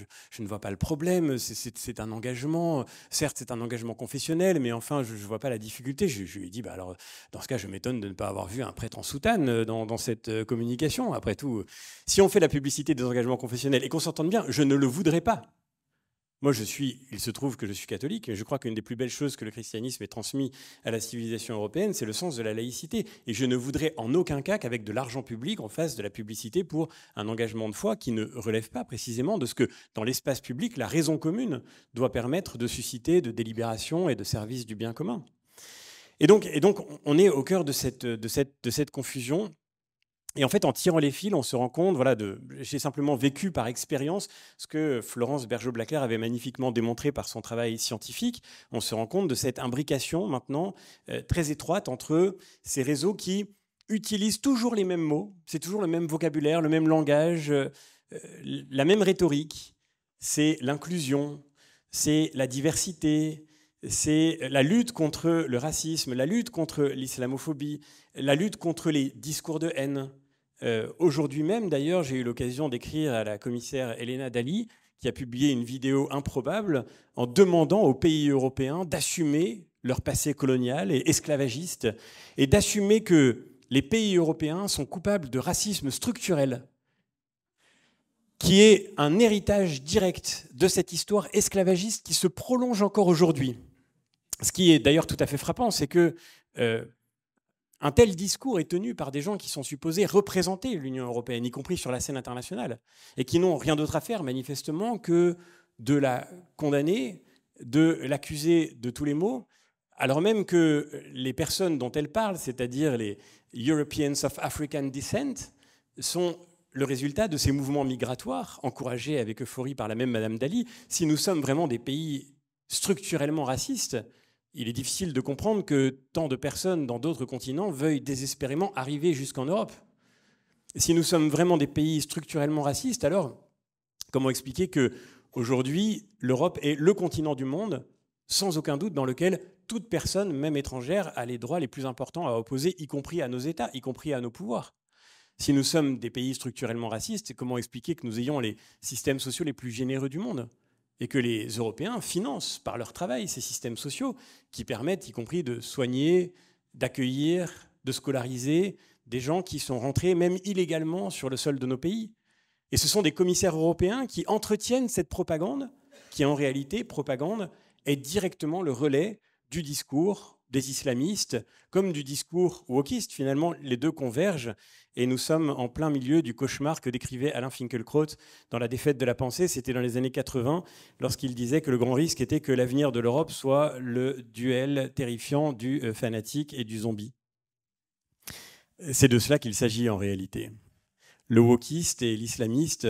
ne vois pas le problème, c'est un engagement, certes c'est un engagement confessionnel, mais enfin, je ne vois pas la difficulté. Je, lui ai dit, bah, alors, dans ce cas, je m'étonne de ne pas avoir vu un prêtre en soutane euh, dans, dans cette euh, communication. Après tout, si on fait la publicité des engagements confessionnels et qu'on s'entende bien, je ne le voudrais pas. Moi, je suis, il se trouve que je suis catholique, et je crois qu'une des plus belles choses que le christianisme ait transmis à la civilisation européenne, c'est le sens de la laïcité. Et je ne voudrais en aucun cas qu'avec de l'argent public, on fasse de la publicité pour un engagement de foi qui ne relève pas précisément de ce que, dans l'espace public, la raison commune doit permettre de susciter, de délibération et de service du bien commun. Et donc, on est au cœur de cette confusion et en fait, en tirant les fils, on se rend compte, voilà, j'ai simplement vécu par expérience ce que Florence Bergeau-Blacler avait magnifiquement démontré par son travail scientifique. On se rend compte de cette imbrication maintenant euh, très étroite entre ces réseaux qui utilisent toujours les mêmes mots, c'est toujours le même vocabulaire, le même langage, euh, euh, la même rhétorique. C'est l'inclusion, c'est la diversité, c'est la lutte contre le racisme, la lutte contre l'islamophobie, la lutte contre les discours de haine, euh, aujourd'hui même, d'ailleurs, j'ai eu l'occasion d'écrire à la commissaire Elena Dali, qui a publié une vidéo improbable en demandant aux pays européens d'assumer leur passé colonial et esclavagiste, et d'assumer que les pays européens sont coupables de racisme structurel, qui est un héritage direct de cette histoire esclavagiste qui se prolonge encore aujourd'hui. Ce qui est d'ailleurs tout à fait frappant, c'est que euh, un tel discours est tenu par des gens qui sont supposés représenter l'Union européenne, y compris sur la scène internationale, et qui n'ont rien d'autre à faire, manifestement, que de la condamner, de l'accuser de tous les maux, alors même que les personnes dont elle parle, c'est-à-dire les Europeans of African Descent, sont le résultat de ces mouvements migratoires, encouragés avec euphorie par la même Madame Dali. Si nous sommes vraiment des pays structurellement racistes, il est difficile de comprendre que tant de personnes dans d'autres continents veuillent désespérément arriver jusqu'en Europe. Si nous sommes vraiment des pays structurellement racistes, alors comment expliquer que aujourd'hui l'Europe est le continent du monde, sans aucun doute, dans lequel toute personne, même étrangère, a les droits les plus importants à opposer, y compris à nos États, y compris à nos pouvoirs. Si nous sommes des pays structurellement racistes, comment expliquer que nous ayons les systèmes sociaux les plus généreux du monde et que les Européens financent par leur travail ces systèmes sociaux qui permettent y compris de soigner, d'accueillir, de scolariser des gens qui sont rentrés même illégalement sur le sol de nos pays. Et ce sont des commissaires européens qui entretiennent cette propagande, qui en réalité, propagande, est directement le relais du discours des islamistes comme du discours wokiste. Finalement, les deux convergent et nous sommes en plein milieu du cauchemar que décrivait Alain Finkielkraut dans La défaite de la pensée. C'était dans les années 80 lorsqu'il disait que le grand risque était que l'avenir de l'Europe soit le duel terrifiant du euh, fanatique et du zombie. C'est de cela qu'il s'agit en réalité. Le wokiste et l'islamiste,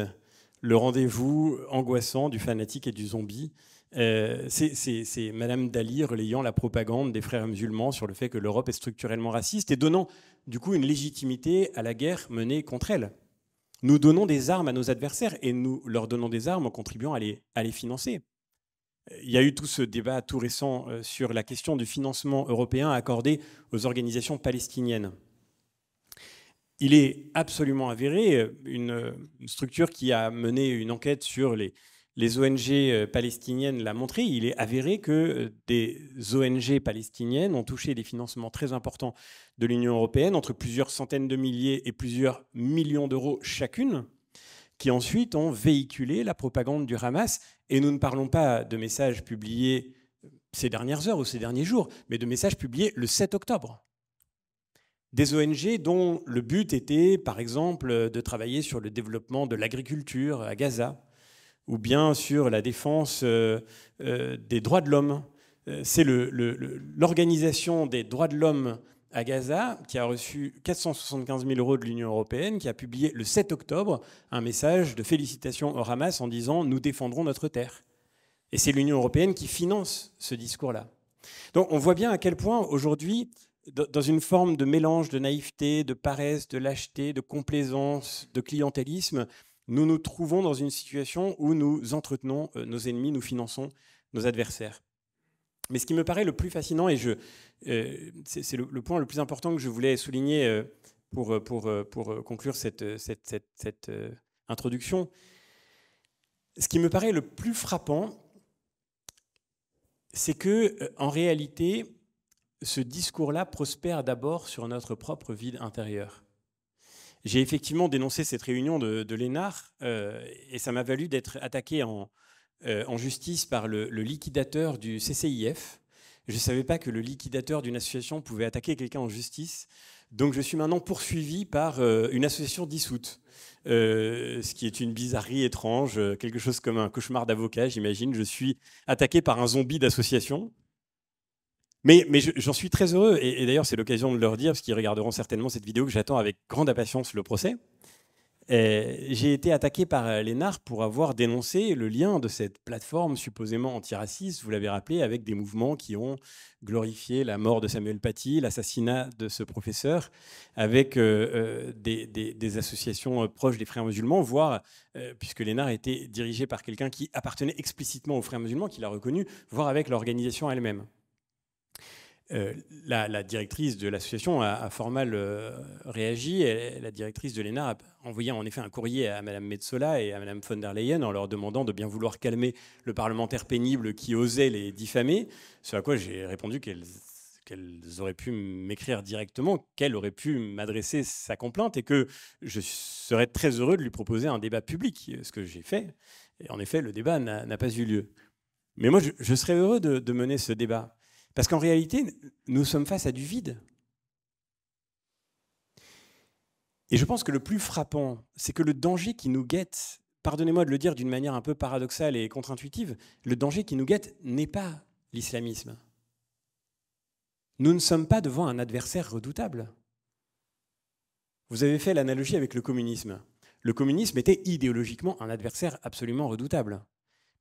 le rendez-vous angoissant du fanatique et du zombie, euh, c'est Madame Dali relayant la propagande des frères musulmans sur le fait que l'Europe est structurellement raciste et donnant du coup une légitimité à la guerre menée contre elle. Nous donnons des armes à nos adversaires et nous leur donnons des armes en contribuant à les, les financer. Euh, il y a eu tout ce débat tout récent euh, sur la question du financement européen accordé aux organisations palestiniennes. Il est absolument avéré, une structure qui a mené une enquête sur les, les ONG euh, palestiniennes l'ont montré, il est avéré que euh, des ONG palestiniennes ont touché des financements très importants de l'Union européenne, entre plusieurs centaines de milliers et plusieurs millions d'euros chacune, qui ensuite ont véhiculé la propagande du Hamas. Et nous ne parlons pas de messages publiés euh, ces dernières heures ou ces derniers jours, mais de messages publiés le 7 octobre. Des ONG dont le but était, par exemple, de travailler sur le développement de l'agriculture à Gaza, ou bien sur la défense euh, euh, des droits de l'homme. Euh, c'est l'organisation des droits de l'homme à Gaza, qui a reçu 475 000 euros de l'Union européenne, qui a publié le 7 octobre un message de félicitations au Hamas en disant Nous défendrons notre terre. Et c'est l'Union européenne qui finance ce discours-là. Donc on voit bien à quel point aujourd'hui, dans une forme de mélange de naïveté, de paresse, de lâcheté, de complaisance, de clientélisme, nous nous trouvons dans une situation où nous entretenons euh, nos ennemis, nous finançons nos adversaires. Mais ce qui me paraît le plus fascinant, et euh, c'est le, point le plus important que je voulais souligner euh, pour, pour, pour conclure cette, cette, cette, cette introduction, ce qui me paraît le plus frappant, c'est que, en réalité, ce discours-là prospère d'abord sur notre propre vide intérieur. J'ai effectivement dénoncé cette réunion de, de euh, et ça m'a valu d'être attaqué en, euh, en, justice par le, liquidateur du CCIF. Je ne savais pas que le liquidateur d'une association pouvait attaquer quelqu'un en justice. Donc je suis maintenant poursuivi par euh, une association dissoute, ce qui est une bizarrerie étrange, quelque chose comme un cauchemar d'avocat, j'imagine. Je suis attaqué par un zombie d'association. Mais, j'en suis très heureux, et, d'ailleurs c'est l'occasion de leur dire, parce qu'ils regarderont certainement cette vidéo que j'attends avec grande impatience le procès. Euh, j'ai été attaqué par euh, Lénard pour avoir dénoncé le lien de cette plateforme supposément antiraciste, vous l'avez rappelé, avec des mouvements qui ont glorifié la mort de Samuel Paty, l'assassinat de ce professeur, avec euh, des, associations proches des frères musulmans, voire, puisque l'ENAR était dirigé par quelqu'un qui appartenait explicitement aux frères musulmans, qui l'a reconnu, voire avec l'organisation elle-même. Euh, la, directrice de l'association a, a, euh, réagi. la directrice de l'ENA a envoyé en effet un courrier à Mme Metzola et à Mme von der Leyen en leur demandant de bien vouloir calmer le parlementaire pénible qui osait les diffamer. Ce à quoi j'ai répondu qu'elles auraient pu m'écrire directement, qu'elles auraient pu m'adresser sa complainte et que je serais très heureux de lui proposer un débat public, ce que j'ai fait. Et en effet, le débat n'a pas eu lieu. Mais moi, je, serais heureux de mener ce débat parce qu'en réalité, nous sommes face à du vide. Et je pense que le plus frappant, c'est que le danger qui nous guette, pardonnez-moi de le dire d'une manière un peu paradoxale et contre-intuitive, le danger qui nous guette n'est pas l'islamisme. Nous ne sommes pas devant un adversaire redoutable. Vous avez fait l'analogie avec le communisme. Le communisme était idéologiquement un adversaire absolument redoutable.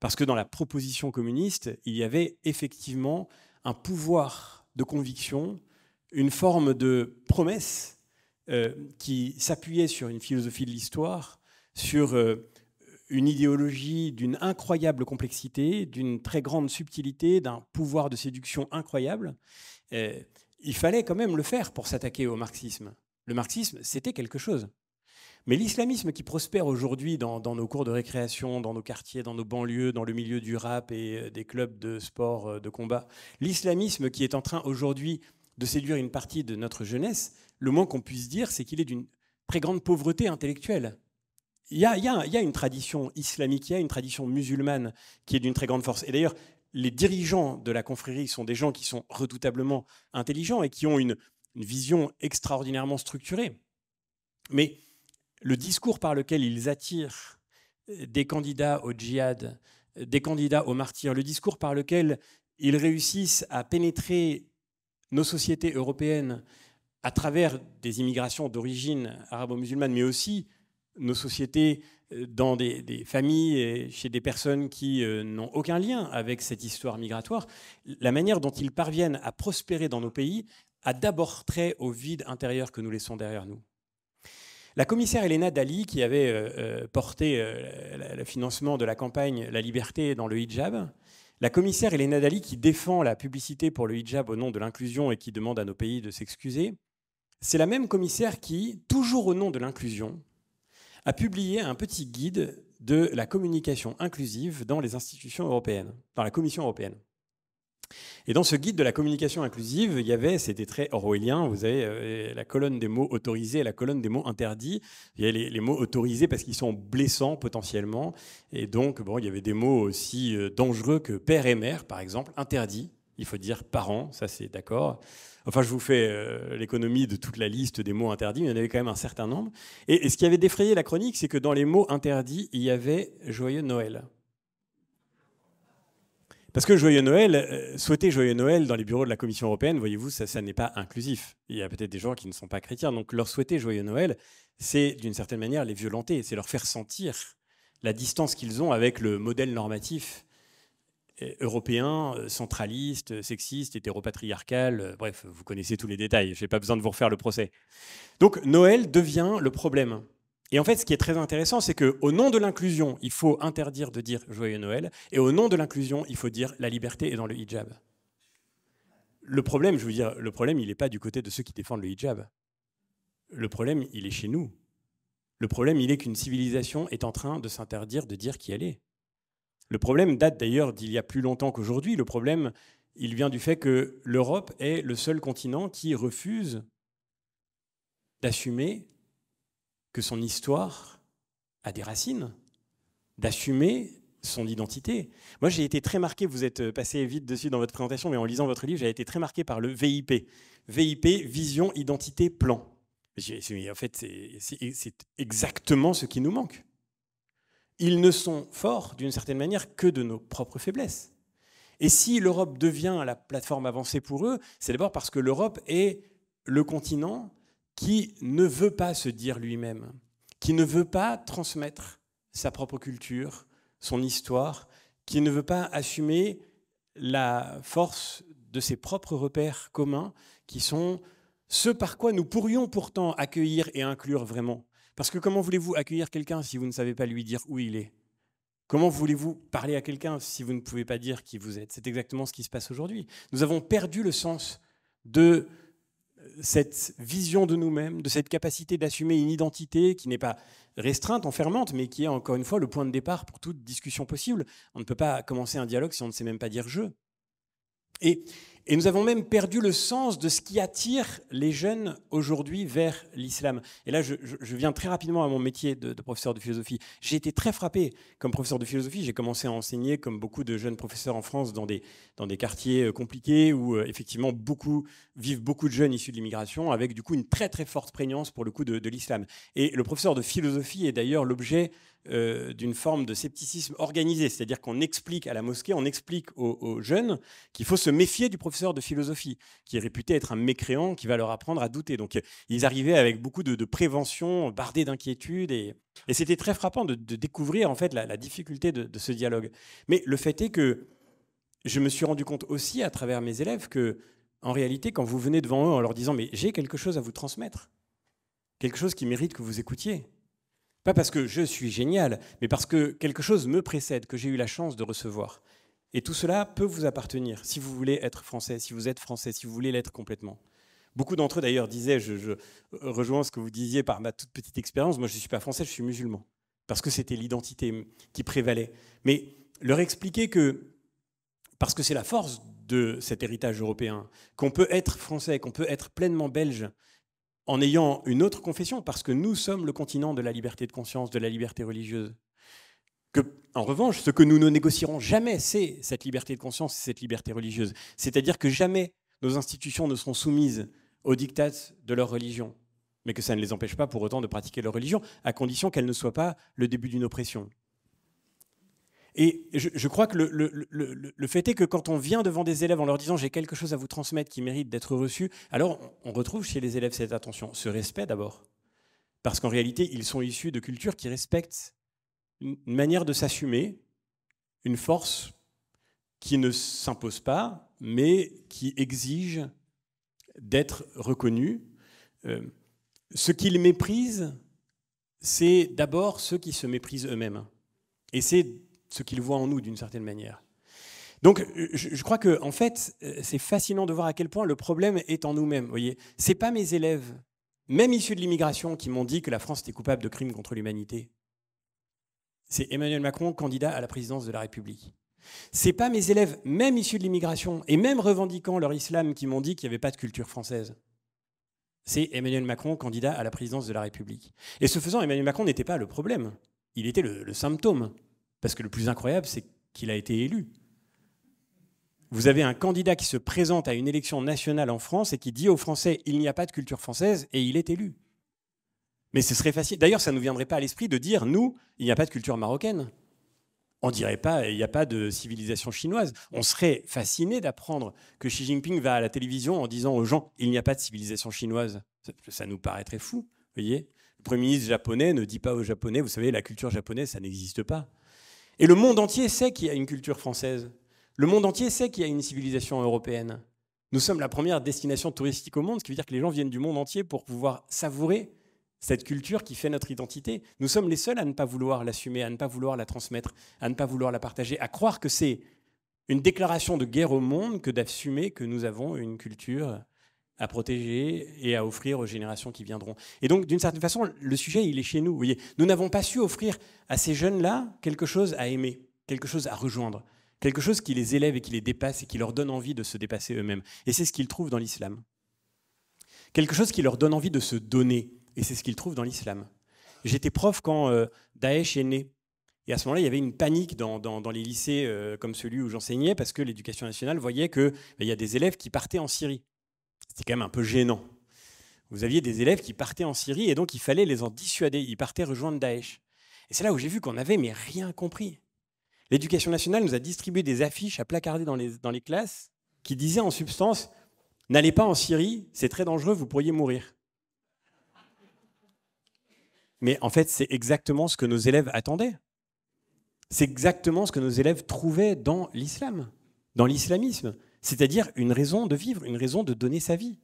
Parce que dans la proposition communiste, il y avait effectivement un pouvoir de conviction, une forme de promesse euh, qui s'appuyait sur une philosophie de l'histoire, sur euh, une idéologie d'une incroyable complexité, d'une très grande subtilité, d'un pouvoir de séduction incroyable. Euh, il fallait quand même le faire pour s'attaquer au marxisme. Le marxisme, c'était quelque chose. Mais l'islamisme qui prospère aujourd'hui dans, nos cours de récréation, dans nos quartiers, dans nos banlieues, dans le milieu du rap et euh, des clubs de sport euh, de combat, l'islamisme qui est en train aujourd'hui de séduire une partie de notre jeunesse, le moins qu'on puisse dire, c'est qu'il est, d'une très grande pauvreté intellectuelle. Il y, a, il, y une tradition islamique, il y a une tradition musulmane qui est d'une très grande force. Et d'ailleurs, les dirigeants de la confrérie sont des gens qui sont redoutablement intelligents et qui ont une, une vision extraordinairement structurée. Mais le discours par lequel ils attirent euh, des candidats au djihad, euh, des candidats aux martyrs, le discours par lequel ils réussissent à pénétrer nos sociétés européennes à travers des immigrations d'origine arabo-musulmane, mais aussi nos sociétés euh, dans des, familles et chez des personnes qui n'ont aucun lien avec cette histoire migratoire, la manière dont ils parviennent à prospérer dans nos pays a d'abord trait au vide intérieur que nous laissons derrière nous. La commissaire Elena Dali, qui avait euh, euh, porté euh, le financement de la campagne La liberté dans le hijab, la commissaire Elena Dali, qui défend la publicité pour le hijab au nom de l'inclusion et qui demande à nos pays de s'excuser, c'est la même commissaire qui, toujours au nom de l'inclusion, a publié un petit guide de la communication inclusive dans les institutions européennes, dans la Commission européenne. Et dans ce guide de la communication inclusive, il y avait, c'était très orwellien, vous avez euh, la colonne des mots autorisés et la colonne des mots interdits. Il y avait les, mots autorisés parce qu'ils sont blessants potentiellement. Et donc, bon, il y avait des mots aussi euh, dangereux que père et mère, par exemple, interdits. Il faut dire parents, ça c'est d'accord. Enfin, je vous fais euh, l'économie de toute la liste des mots interdits, mais il y en avait quand même un certain nombre. et ce qui avait défrayé la chronique, c'est que dans les mots interdits, il y avait Joyeux Noël. Parce que Joyeux Noël, euh, souhaiter Joyeux Noël dans les bureaux de la Commission européenne, voyez-vous, ça, ça n'est pas inclusif. Il y a peut-être des gens qui ne sont pas chrétiens. Donc leur souhaiter Joyeux Noël, c'est d'une certaine manière les violenter, c'est leur faire sentir la distance qu'ils ont avec le modèle normatif euh, européen, euh, centraliste, sexiste, hétéropatriarcal, bref, vous connaissez tous les détails, je n'ai pas besoin de vous refaire le procès. Donc Noël devient le problème. Et en fait, ce qui est très intéressant, c'est qu'au nom de l'inclusion, il faut interdire de dire Joyeux Noël, et au nom de l'inclusion, il faut dire la liberté est dans le hijab. Le problème, je veux dire, le problème, il n'est pas du côté de ceux qui défendent le hijab. Le problème, il est chez nous. Le problème, il est qu'une civilisation est en train de s'interdire de dire qui elle est. Le problème date d'ailleurs d'il y a plus longtemps qu'aujourd'hui. Le problème, il vient du fait que l'Europe est le seul continent qui refuse d'assumer que son histoire a des racines, d'assumer son identité. Moi, j'ai été très marqué, vous êtes euh, passé vite dessus dans votre présentation, mais en lisant votre livre, j'ai été très marqué par le VIP. VIP, vision, identité, plan. en fait, c'est exactement ce qui nous manque. Ils ne sont forts, d'une certaine manière, que de nos propres faiblesses. Et si l'Europe devient la plateforme avancée pour eux, c'est d'abord parce que l'Europe est le continent qui ne veut pas se dire lui-même, qui ne veut pas transmettre sa propre culture, son histoire, qui ne veut pas assumer la force de ses propres repères communs, qui sont ce par quoi nous pourrions pourtant accueillir et inclure vraiment. Parce que comment voulez-vous accueillir quelqu'un si vous ne savez pas lui dire où il est Comment voulez-vous parler à quelqu'un si vous ne pouvez pas dire qui vous êtes C'est exactement ce qui se passe aujourd'hui. Nous avons perdu le sens de cette vision de nous-mêmes, de cette capacité d'assumer une identité qui n'est pas restreinte, enfermante, mais qui est encore une fois le point de départ pour toute discussion possible. On ne peut pas commencer un dialogue si on ne sait même pas dire je. Et et nous avons même perdu le sens de ce qui attire les jeunes aujourd'hui vers l'islam. Et là, je, viens très rapidement à mon métier de, professeur de philosophie. J'ai été très frappé comme professeur de philosophie. J'ai commencé à enseigner, comme beaucoup de jeunes professeurs en France, dans des, dans des quartiers euh, compliqués où, euh, effectivement, beaucoup, vivent beaucoup de jeunes issus de l'immigration, avec du coup une très très forte prégnance pour le coup de, l'islam. Et le professeur de philosophie est d'ailleurs l'objet euh, d'une forme de scepticisme organisé. C'est-à-dire qu'on explique à la mosquée, on explique aux, aux jeunes qu'il faut se méfier du professeur professeur de philosophie, qui est réputé être un mécréant qui va leur apprendre à douter. Donc ils arrivaient avec beaucoup de, prévention, bardés d'inquiétudes, et, c'était très frappant de, découvrir en fait la, difficulté de, de, ce dialogue. Mais le fait est que je me suis rendu compte aussi à travers mes élèves que, en réalité, quand vous venez devant eux en leur disant mais j'ai quelque chose à vous transmettre, quelque chose qui mérite que vous écoutiez, pas parce que je suis génial, mais parce que quelque chose me précède, que j'ai eu la chance de recevoir. Et tout cela peut vous appartenir si vous voulez être français, si vous êtes français, si vous voulez l'être complètement. Beaucoup d'entre eux d'ailleurs disaient, je, rejoins ce que vous disiez par ma toute petite expérience, moi je ne suis pas français, je suis musulman, parce que c'était l'identité qui prévalait. Mais leur expliquer que, parce que c'est la force de cet héritage européen, qu'on peut être français, qu'on peut être pleinement belge en ayant une autre confession, parce que nous sommes le continent de la liberté de conscience, de la liberté religieuse en revanche, ce que nous ne négocierons jamais, c'est cette liberté de conscience et cette liberté religieuse. C'est-à-dire que jamais nos institutions ne seront soumises aux dictats de leur religion, mais que ça ne les empêche pas pour autant de pratiquer leur religion, à condition qu'elle ne soit pas le début d'une oppression. Et je, crois que le, le, fait est que quand on vient devant des élèves en leur disant j'ai quelque chose à vous transmettre qui mérite d'être reçu, alors on retrouve chez les élèves cette attention, ce respect d'abord. Parce qu'en réalité, ils sont issus de cultures qui respectent une manière de s'assumer, une force qui ne s'impose pas, mais qui exige d'être reconnue. Euh, ce qu'ils méprisent, c'est d'abord ceux qui se méprisent eux-mêmes. Et c'est ce qu'ils voient en nous d'une certaine manière. Donc, je, crois que, en fait, euh, c'est fascinant de voir à quel point le problème est en nous-mêmes. Voyez, c'est pas mes élèves, même issus de l'immigration, qui m'ont dit que la France était coupable de crimes contre l'humanité c'est Emmanuel Macron, candidat à la présidence de la République. Ce n'est pas mes élèves, même issus de l'immigration et même revendiquant leur islam, qui m'ont dit qu'il n'y avait pas de culture française. C'est Emmanuel Macron, candidat à la présidence de la République. Et ce faisant, Emmanuel Macron n'était pas le problème, il était le symptôme. Parce que le plus incroyable, c'est qu'il a été élu. Vous avez un candidat qui se présente à une élection nationale en France et qui dit aux Français il n'y a pas de culture française et il est élu. Mais ce serait facile. D'ailleurs, ça ne nous viendrait pas à l'esprit de dire, nous, il n'y a pas de culture marocaine. On ne dirait pas, il n'y a pas de civilisation chinoise. On serait fasciné d'apprendre que Xi Jinping va à la télévision en disant aux gens, il n'y a pas de civilisation chinoise. Ça, nous paraîtrait fou, voyez. Le Premier ministre japonais ne dit pas aux Japonais, vous savez, la culture japonaise, ça n'existe pas. Et le monde entier sait qu'il y a une culture française. Le monde entier sait qu'il y a une civilisation européenne. Nous sommes la première destination touristique au monde, ce qui veut dire que les gens viennent du monde entier pour pouvoir savourer cette culture qui fait notre identité. Nous sommes les seuls à ne pas vouloir l'assumer, à ne pas vouloir la transmettre, à ne pas vouloir la partager, à croire que c'est une déclaration de guerre au monde que d'assumer que nous avons une culture à protéger et à offrir aux générations qui viendront. Et donc, d'une certaine façon, le sujet, il est chez nous. Vous voyez. Nous n'avons pas su offrir à ces jeunes-là quelque chose à aimer, quelque chose à rejoindre, quelque chose qui les élève et qui les dépasse et qui leur donne envie de se dépasser eux-mêmes. Et c'est ce qu'ils trouvent dans l'islam. Quelque chose qui leur donne envie de se donner, et c'est ce qu'ils trouvent dans l'islam. J'étais prof quand euh, Daesh est né. Et à ce moment-là, il y avait une panique dans, les lycées euh, comme celui où j'enseignais, parce que l'éducation nationale voyait qu'il bah, il y a des élèves qui partaient en Syrie. C'était quand même un peu gênant. Vous aviez des élèves qui partaient en Syrie, et donc il fallait les en dissuader. Ils partaient rejoindre Daesh. Et c'est là où j'ai vu qu'on avait mais rien compris. L'éducation nationale nous a distribué des affiches à placarder dans dans les classes qui disaient en substance N'allez pas en Syrie, c'est très dangereux, vous pourriez mourir. Mais en fait, c'est exactement ce que nos élèves attendaient. C'est exactement ce que nos élèves trouvaient dans l'islam, dans l'islamisme, c'est-à-dire une raison de vivre, une raison de donner sa vie.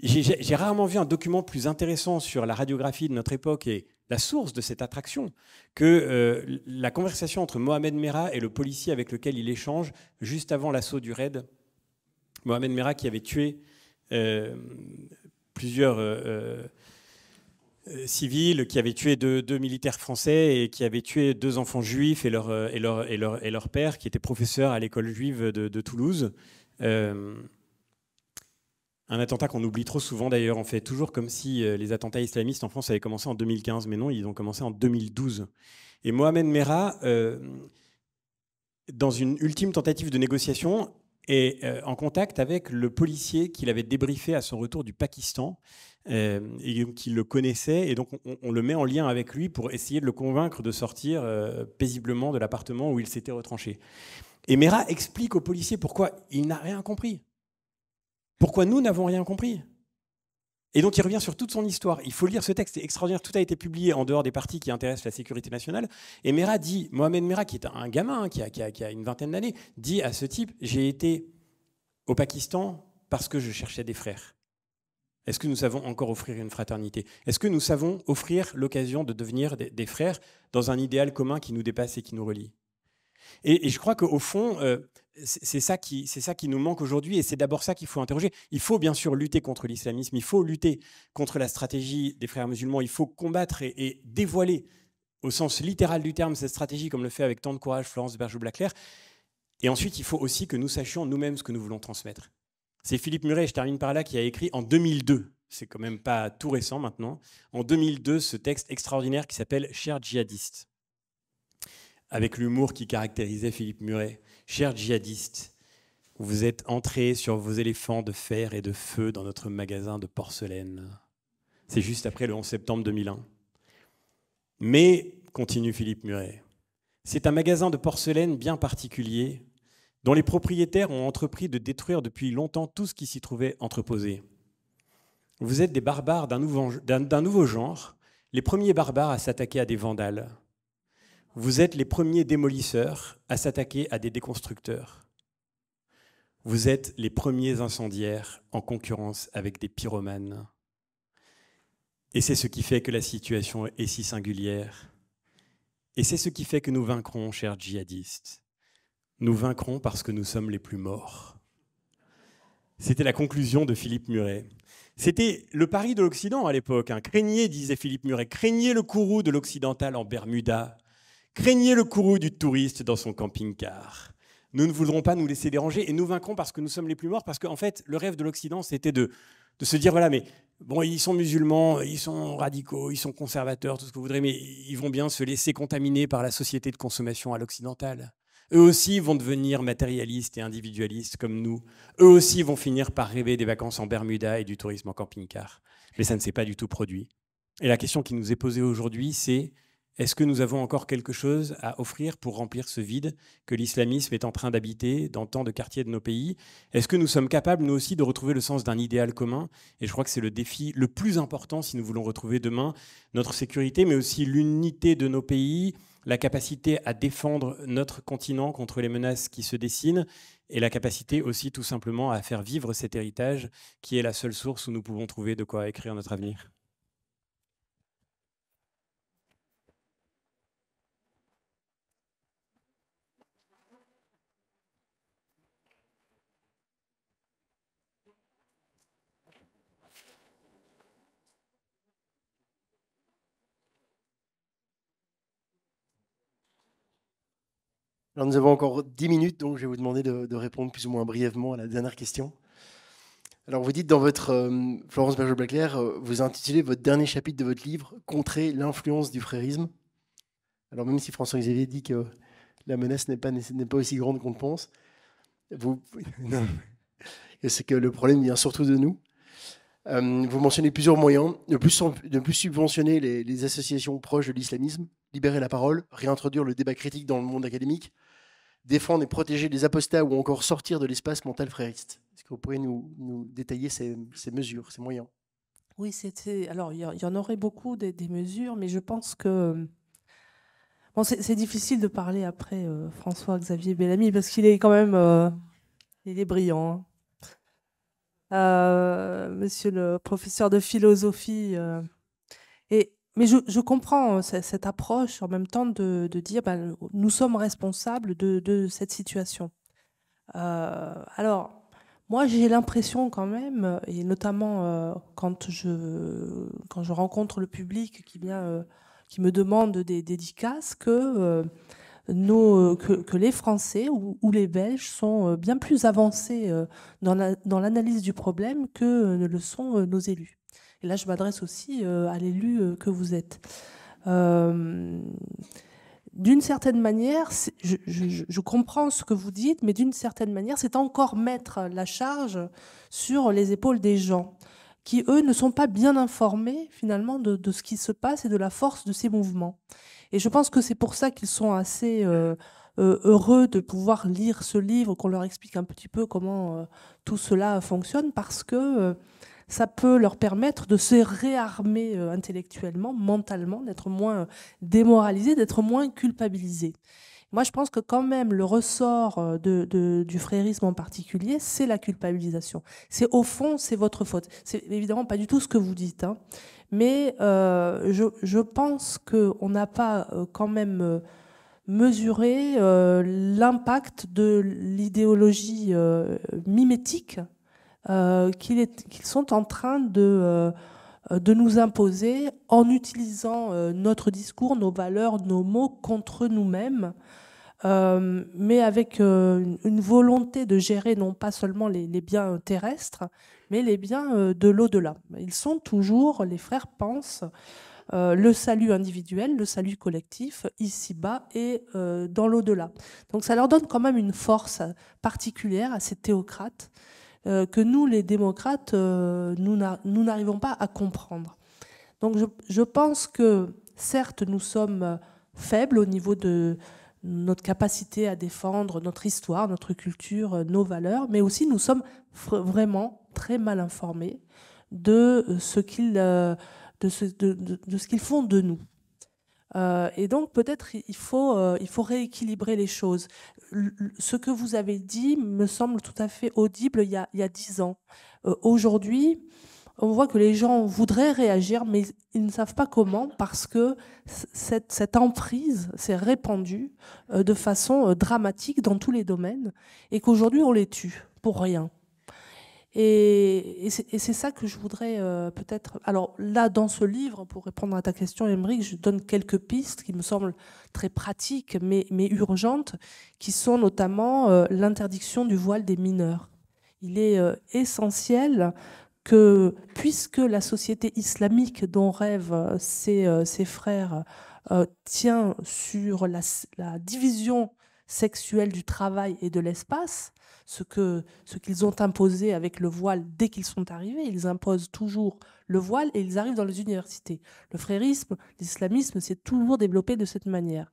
J'ai rarement vu un document plus intéressant sur la radiographie de notre époque et la source de cette attraction que euh, la conversation entre Mohamed Merah et le policier avec lequel il échange juste avant l'assaut du raid. Mohamed Merah qui avait tué euh, plusieurs euh, euh, civil qui avait tué deux, militaires français et qui avait tué deux enfants juifs euh, et leur, et leur, père, qui était professeur à l'école juive de, Toulouse. Euh, un attentat qu'on oublie trop souvent d'ailleurs. On fait toujours comme si les attentats islamistes en France avaient commencé en 2015, mais non, ils ont commencé en 2012. Et Mohamed Merah, dans une ultime tentative de négociation, et euh, en contact avec le policier qu'il avait débriefé à son retour du Pakistan, euh, et qui le connaissait. Et donc, on, le met en lien avec lui pour essayer de le convaincre de sortir euh, paisiblement de l'appartement où il s'était retranché. Et Mera explique au policier pourquoi il n'a rien compris. Pourquoi nous n'avons rien compris et donc il revient sur toute son histoire. Il faut lire ce texte, c'est extraordinaire. Tout a été publié en dehors des parties qui intéressent la sécurité nationale. Et dit, Mohamed Mera, qui est un gamin hein, qui, a, une vingtaine d'années, dit à ce type, j'ai été au Pakistan parce que je cherchais des frères. Est-ce que nous savons encore offrir une fraternité Est-ce que nous savons offrir l'occasion de devenir des, frères dans un idéal commun qui nous dépasse et qui nous relie et, je crois qu'au fond, euh, c'est ça qui c'est ça qui nous manque aujourd'hui et c'est d'abord ça qu'il faut interroger. Il faut bien sûr lutter contre l'islamisme, il faut lutter contre la stratégie des frères musulmans, il faut combattre et, dévoiler au sens littéral du terme cette stratégie comme le fait avec tant de courage Florence Bergeau-Blaclair. Et ensuite, il faut aussi que nous sachions nous-mêmes ce que nous voulons transmettre. C'est Philippe Muret, je termine par là, qui a écrit en 2002, c'est quand même pas tout récent maintenant, en 2002 ce texte extraordinaire qui s'appelle Cher djihadiste, avec l'humour qui caractérisait Philippe Muret Chers djihadistes, vous êtes entrés sur vos éléphants de fer et de feu dans notre magasin de porcelaine. C'est juste après le 11 septembre 2001. Mais, continue Philippe Muret, c'est un magasin de porcelaine bien particulier dont les propriétaires ont entrepris de détruire depuis longtemps tout ce qui s'y trouvait entreposé. Vous êtes des barbares d'un nouveau, nouveau genre, les premiers barbares à s'attaquer à des vandales. Vous êtes les premiers démolisseurs à s'attaquer à des déconstructeurs. Vous êtes les premiers incendiaires en concurrence avec des pyromanes. Et c'est ce qui fait que la situation est si singulière. Et c'est ce qui fait que nous vaincrons, chers djihadistes. Nous vaincrons parce que nous sommes les plus morts. C'était la conclusion de Philippe Muret. C'était le pari de l'Occident à l'époque. Un hein. Craignez, disait Philippe Muret, craignez le courroux de l'Occidental en Bermuda, Craignez le courroux du touriste dans son camping-car. Nous ne voudrons pas nous laisser déranger et nous vaincrons parce que nous sommes les plus morts, parce qu'en en fait, le rêve de l'Occident, c'était de, de se dire, voilà, mais bon, ils sont musulmans, ils sont radicaux, ils sont conservateurs, tout ce que vous voudrez, mais ils vont bien se laisser contaminer par la société de consommation à l'occidentale. Eux aussi vont devenir matérialistes et individualistes comme nous. Eux aussi vont finir par rêver des vacances en Bermuda et du tourisme en camping-car. Mais ça ne s'est pas du tout produit. Et la question qui nous est posée aujourd'hui, c'est est-ce que nous avons encore quelque chose à offrir pour remplir ce vide que l'islamisme est en train d'habiter dans tant de quartiers de nos pays Est-ce que nous sommes capables, nous aussi, de retrouver le sens d'un idéal commun Et je crois que c'est le défi le plus important si nous voulons retrouver demain notre sécurité, mais aussi l'unité de nos pays, la capacité à défendre notre continent contre les menaces qui se dessinent et la capacité aussi tout simplement à faire vivre cet héritage qui est la seule source où nous pouvons trouver de quoi écrire notre avenir. nous avons encore 10 minutes, donc je vais vous demander de, répondre plus ou moins brièvement à la dernière question. Alors vous dites dans votre euh, Florence Berger-Blaclair, euh, vous intitulez votre dernier chapitre de votre livre Contrer l'influence du frérisme. Alors même si François Xavier dit que la menace n'est pas, n'est pas aussi grande qu'on le pense, vous... c'est que le problème vient surtout de nous. Euh, vous mentionnez plusieurs moyens, plus, de plus subventionner les associations proches de l'islamisme, libérer la parole, réintroduire le débat critique dans le monde académique, défendre et protéger les apostats ou encore sortir de l'espace mental frériste. Est-ce que vous pourriez nous, détailler ces, mesures, ces moyens Oui, c'était. Alors, il y, en aurait beaucoup des, mesures, mais je pense que. Bon, c'est difficile de parler après euh, François-Xavier Bellamy parce qu'il est quand même. Euh, il est brillant. Hein. Euh, monsieur le professeur de philosophie. et mais je, comprends hein, cette approche en même temps de, dire ben, nous sommes responsables de, cette situation. Euh, alors, moi, j'ai l'impression quand même, et notamment euh, quand, je, quand je rencontre le public qui, vient, euh, qui me demande des dédicaces, que, nos, que, les Français ou, les Belges sont bien plus avancés dans l'analyse du problème que ne le sont nos élus. Et là, je m'adresse aussi euh, à l'élu euh, que vous êtes. Euh, d'une certaine manière, je, comprends ce que vous dites, mais d'une certaine manière, c'est encore mettre la charge sur les épaules des gens qui, eux, ne sont pas bien informés finalement de, ce qui se passe et de la force de ces mouvements. Et je pense que c'est pour ça qu'ils sont assez heureux de pouvoir lire ce livre, qu'on leur explique un petit peu comment tout cela fonctionne, parce que ça peut leur permettre de se réarmer euh, intellectuellement, mentalement, d'être moins euh, démoralisé, d'être moins culpabilisé. Moi, je pense que quand même, le ressort euh, de, de, du frérisme en particulier, c'est la culpabilisation. C'est au fond, c'est votre faute. C'est évidemment pas du tout ce que vous dites, hein, mais euh, je, je, pense qu'on n'a pas quand même mesuré euh, l'impact de l'idéologie mimétique euh, qu'ils sont en train de, euh, nous imposer en utilisant euh, notre discours, nos valeurs, nos mots contre nous-mêmes. mais avec une volonté de gérer non pas seulement les, biens terrestres, mais les biens de l'au-delà. Ils sont toujours, les frères pensent, le salut individuel, le salut collectif, ici-bas et dans l'au-delà. Donc ça leur donne quand même une force particulière à ces théocrates euh, que nous, les démocrates, euh, nous n'arrivons pas à comprendre. Donc je, pense que, certes, nous sommes euh, faibles au niveau de notre capacité à défendre notre histoire, notre culture, nos valeurs, mais aussi nous sommes vraiment très mal informés de ce qu'ils font de nous. Euh, et donc peut-être il faut, euh, rééquilibrer les choses. ce que vous avez dit me semble tout à fait audible il y a dix ans. Euh, aujourd'hui, on voit que les gens voudraient réagir, mais ils ne savent pas comment parce que cette emprise s'est répandue de façon dramatique dans tous les domaines et qu'aujourd'hui on les tue pour rien. Et, c'est ça que je voudrais euh, peut-être. Alors là, dans ce livre, pour répondre à ta question, Émeric, je donne quelques pistes qui me semblent très pratiques, mais, urgentes, qui sont notamment euh, l'interdiction du voile des mineurs. Il est euh, essentiel que, puisque la société islamique dont rêvent ses, frères tient sur la division sexuelle du travail et de l'espace, ce qu'ils ce qu'ils ont imposé avec le voile dès qu'ils sont arrivés. Ils imposent toujours le voile et ils arrivent dans les universités. Le frérisme, l'islamisme s'est toujours développé de cette manière.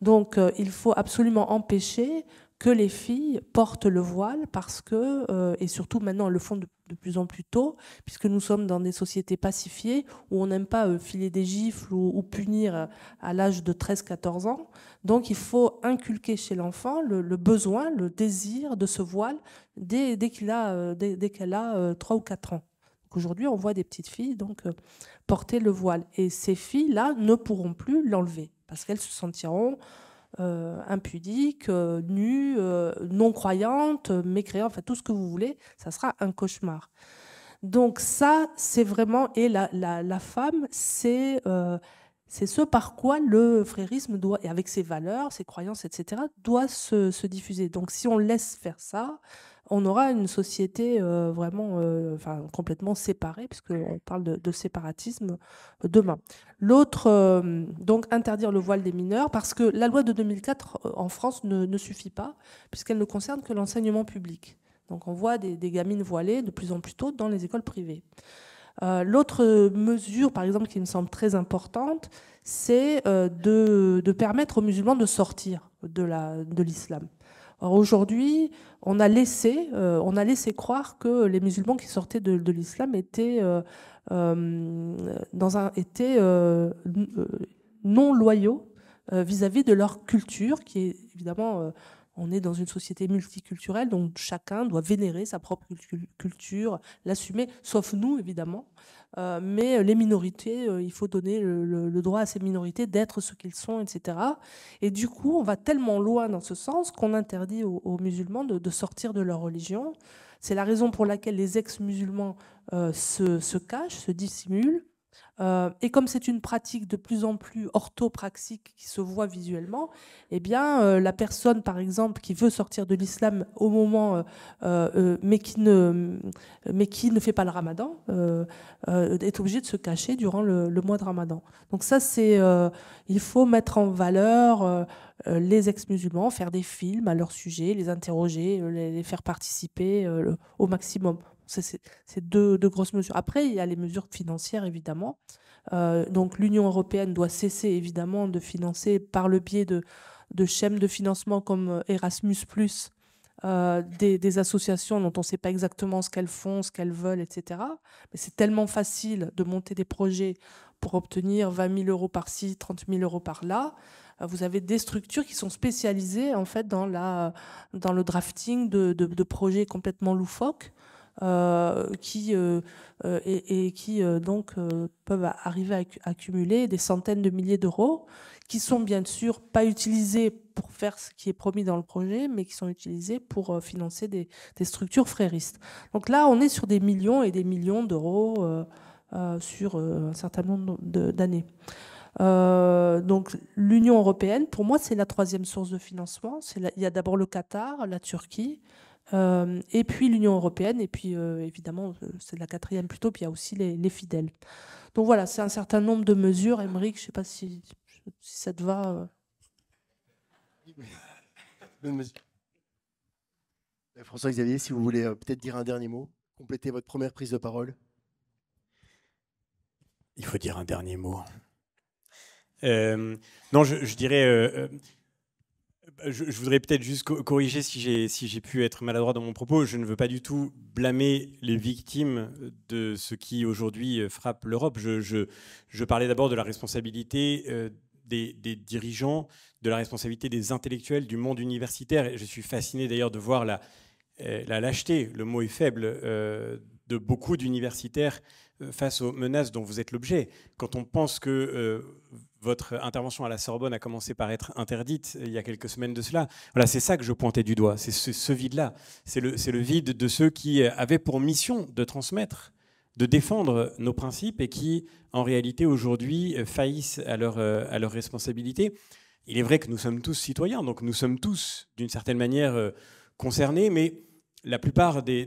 Donc euh, il faut absolument empêcher que les filles portent le voile parce que, euh, et surtout maintenant elles le font de, plus en plus tôt, puisque nous sommes dans des sociétés pacifiées où on n'aime pas euh, filer des gifles ou, punir euh, à l'âge de 13-14 ans. Donc il faut inculquer chez l'enfant le, besoin, le désir de ce voile dès, a, dès, qu'elle a 3 ou 4 ans. Aujourd'hui, on voit des petites filles donc porter le voile. Et ces filles-là ne pourront plus l'enlever parce qu'elles se sentiront euh, impudique, euh, nue, euh, non croyante, mécréante, enfin tout ce que vous voulez, ça sera un cauchemar. Donc ça, c'est vraiment, et la, femme, c'est ce par quoi le frérisme doit, et avec ses valeurs, ses croyances, etc., doit se diffuser. Donc si on laisse faire ça, on aura une société euh, vraiment euh, complètement séparée, puisqu'on parle de, séparatisme euh, demain. L'autre, donc interdire le voile des mineurs, parce que la loi de 2004 en France ne, suffit pas, puisqu'elle ne concerne que l'enseignement public. Donc on voit des, gamines voilées de plus en plus tôt dans les écoles privées. L'autre mesure, par exemple, qui me semble très importante, c'est de permettre aux musulmans de sortir de l'islam. Aujourd'hui, on a laissé, euh, on a laissé croire que les musulmans qui sortaient de, l'islam étaient euh, euh, dans un étaient non loyaux vis-à-vis -vis de leur culture, qui est évidemment on est dans une société multiculturelle, donc chacun doit vénérer sa propre culture, l'assumer, sauf nous, évidemment. Euh, mais euh, les minorités, euh, il faut donner le, droit à ces minorités d'être ce qu'ils sont, etc. Et du coup, on va tellement loin dans ce sens qu'on interdit aux, musulmans de, sortir de leur religion. C'est la raison pour laquelle les ex-musulmans se cachent, se dissimulent euh, et comme c'est une pratique de plus en plus orthopraxique qui se voit visuellement, eh bien, euh, la personne, par exemple, qui veut sortir de l'islam au moment, euh, mais, qui ne, fait pas le ramadan, est obligée de se cacher durant le, mois de ramadan. Donc ça, c'est, il faut mettre en valeur les ex-musulmans, faire des films à leur sujet, les interroger, les faire participer au maximum. C'est deux, grosses mesures. Après, il y a les mesures financières, évidemment. Euh, donc l'Union européenne doit cesser, évidemment, de financer par le biais de, de de financement comme euh, Erasmus ⁇ euh, des, associations dont on ne sait pas exactement ce qu'elles font, ce qu'elles veulent, etc. Mais c'est tellement facile de monter des projets pour obtenir 20 000 euros par-ci, 30 000 euros par-là. vous avez des structures qui sont spécialisées en fait dans, le drafting de projets complètement loufoques. Euh, qui, euh, euh, et, qui donc peuvent arriver à accumuler des centaines de milliers d'euros qui sont bien sûr pas utilisés pour faire ce qui est promis dans le projet, mais qui sont utilisés pour financer des, structures fréristes. Donc là, on est sur des millions et des millions d'euros sur un certain nombre d'années. donc l'Union européenne, pour moi, c'est la troisième source de financement. Il y a d'abord le Qatar, la Turquie, euh, et puis l'Union européenne, et puis euh, évidemment, euh, c'est la quatrième plutôt, puis il y a aussi les, fidèles. Donc voilà, c'est un certain nombre de mesures. Émeric, je ne sais pas si, ça te va. François-Xavier, si vous voulez peut-être dire un dernier mot, compléter votre première prise de parole. Il faut dire un dernier mot. non, je, je dirais bah, je, voudrais peut-être juste corriger si j'ai pu être maladroit dans mon propos. Je ne veux pas du tout blâmer les victimes de ce qui aujourd'hui euh, frappe l'Europe. Je, parlais d'abord de la responsabilité euh, des, dirigeants, de la responsabilité des intellectuels du monde universitaire. je suis fasciné d'ailleurs de voir la, euh, lâcheté, le mot est faible, de beaucoup d'universitaires euh, face aux menaces dont vous êtes l'objet, quand on pense que euh, votre intervention à la Sorbonne a commencé par être interdite euh, il y a quelques semaines de cela, voilà, c'est ça que je pointais du doigt, c'est ce, vide-là, c'est le, le, vide de ceux qui avaient pour mission de transmettre, de défendre nos principes et qui, en réalité, aujourd'hui, faillissent à leurs à leur responsabilité. Il est vrai que nous sommes tous citoyens, donc nous sommes tous, d'une certaine manière, concernés, mais la plupart des,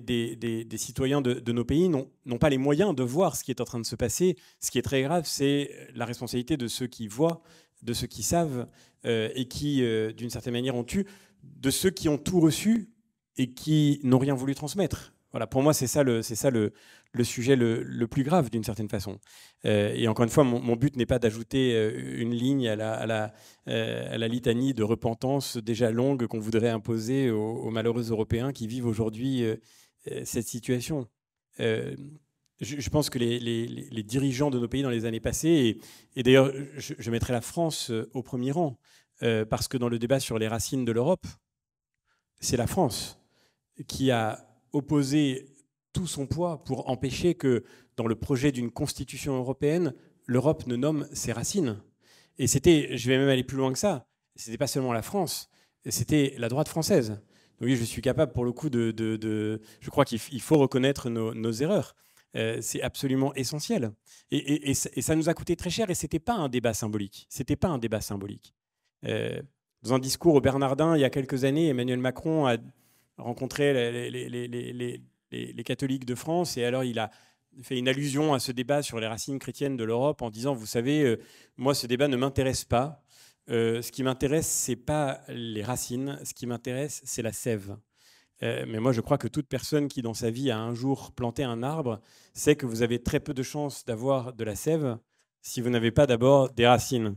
citoyens de, nos pays n'ont pas les moyens de voir ce qui est en train de se passer. Ce qui est très grave, c'est la responsabilité de ceux qui voient, de ceux qui savent euh, et qui, euh, d'une certaine manière, ont eu, de ceux qui ont tout reçu et qui n'ont rien voulu transmettre. Voilà, pour moi, c'est ça le, c'est ça le, sujet le, plus grave d'une certaine façon. Euh, et encore une fois, mon, but n'est pas d'ajouter euh, une ligne à la, euh, la, litanie de repentance déjà longue qu'on voudrait imposer aux, malheureux Européens qui vivent aujourd'hui cette situation. Je, pense que les, dirigeants de nos pays dans les années passées, et, d'ailleurs je, je, mettrai la France au premier rang, parce que dans le débat sur les racines de l'Europe, c'est la France qui a opposer tout son poids pour empêcher que, dans le projet d'une constitution européenne, l'Europe ne nomme ses racines. Et c'était, je vais même aller plus loin que ça, c'était pas seulement la France, c'était la droite française. Donc oui, je suis capable pour le coup de... de, de je crois qu'il faut reconnaître nos, erreurs. Euh, c'est absolument essentiel. Et, et, et, ça nous a coûté très cher et c'était pas un débat symbolique. C'était pas un débat symbolique. Euh, dans un discours au Bernardin, il y a quelques années, Emmanuel Macron a rencontrer les, catholiques de France. Et alors, il a fait une allusion à ce débat sur les racines chrétiennes de l'Europe en disant, vous savez, euh, moi, ce débat ne m'intéresse pas. Euh, ce qui m'intéresse, c'est pas les racines. Ce qui m'intéresse, c'est la sève. Euh, mais moi, je crois que toute personne qui, dans sa vie, a un jour planté un arbre, sait que vous avez très peu de chances d'avoir de la sève si vous n'avez pas d'abord des racines.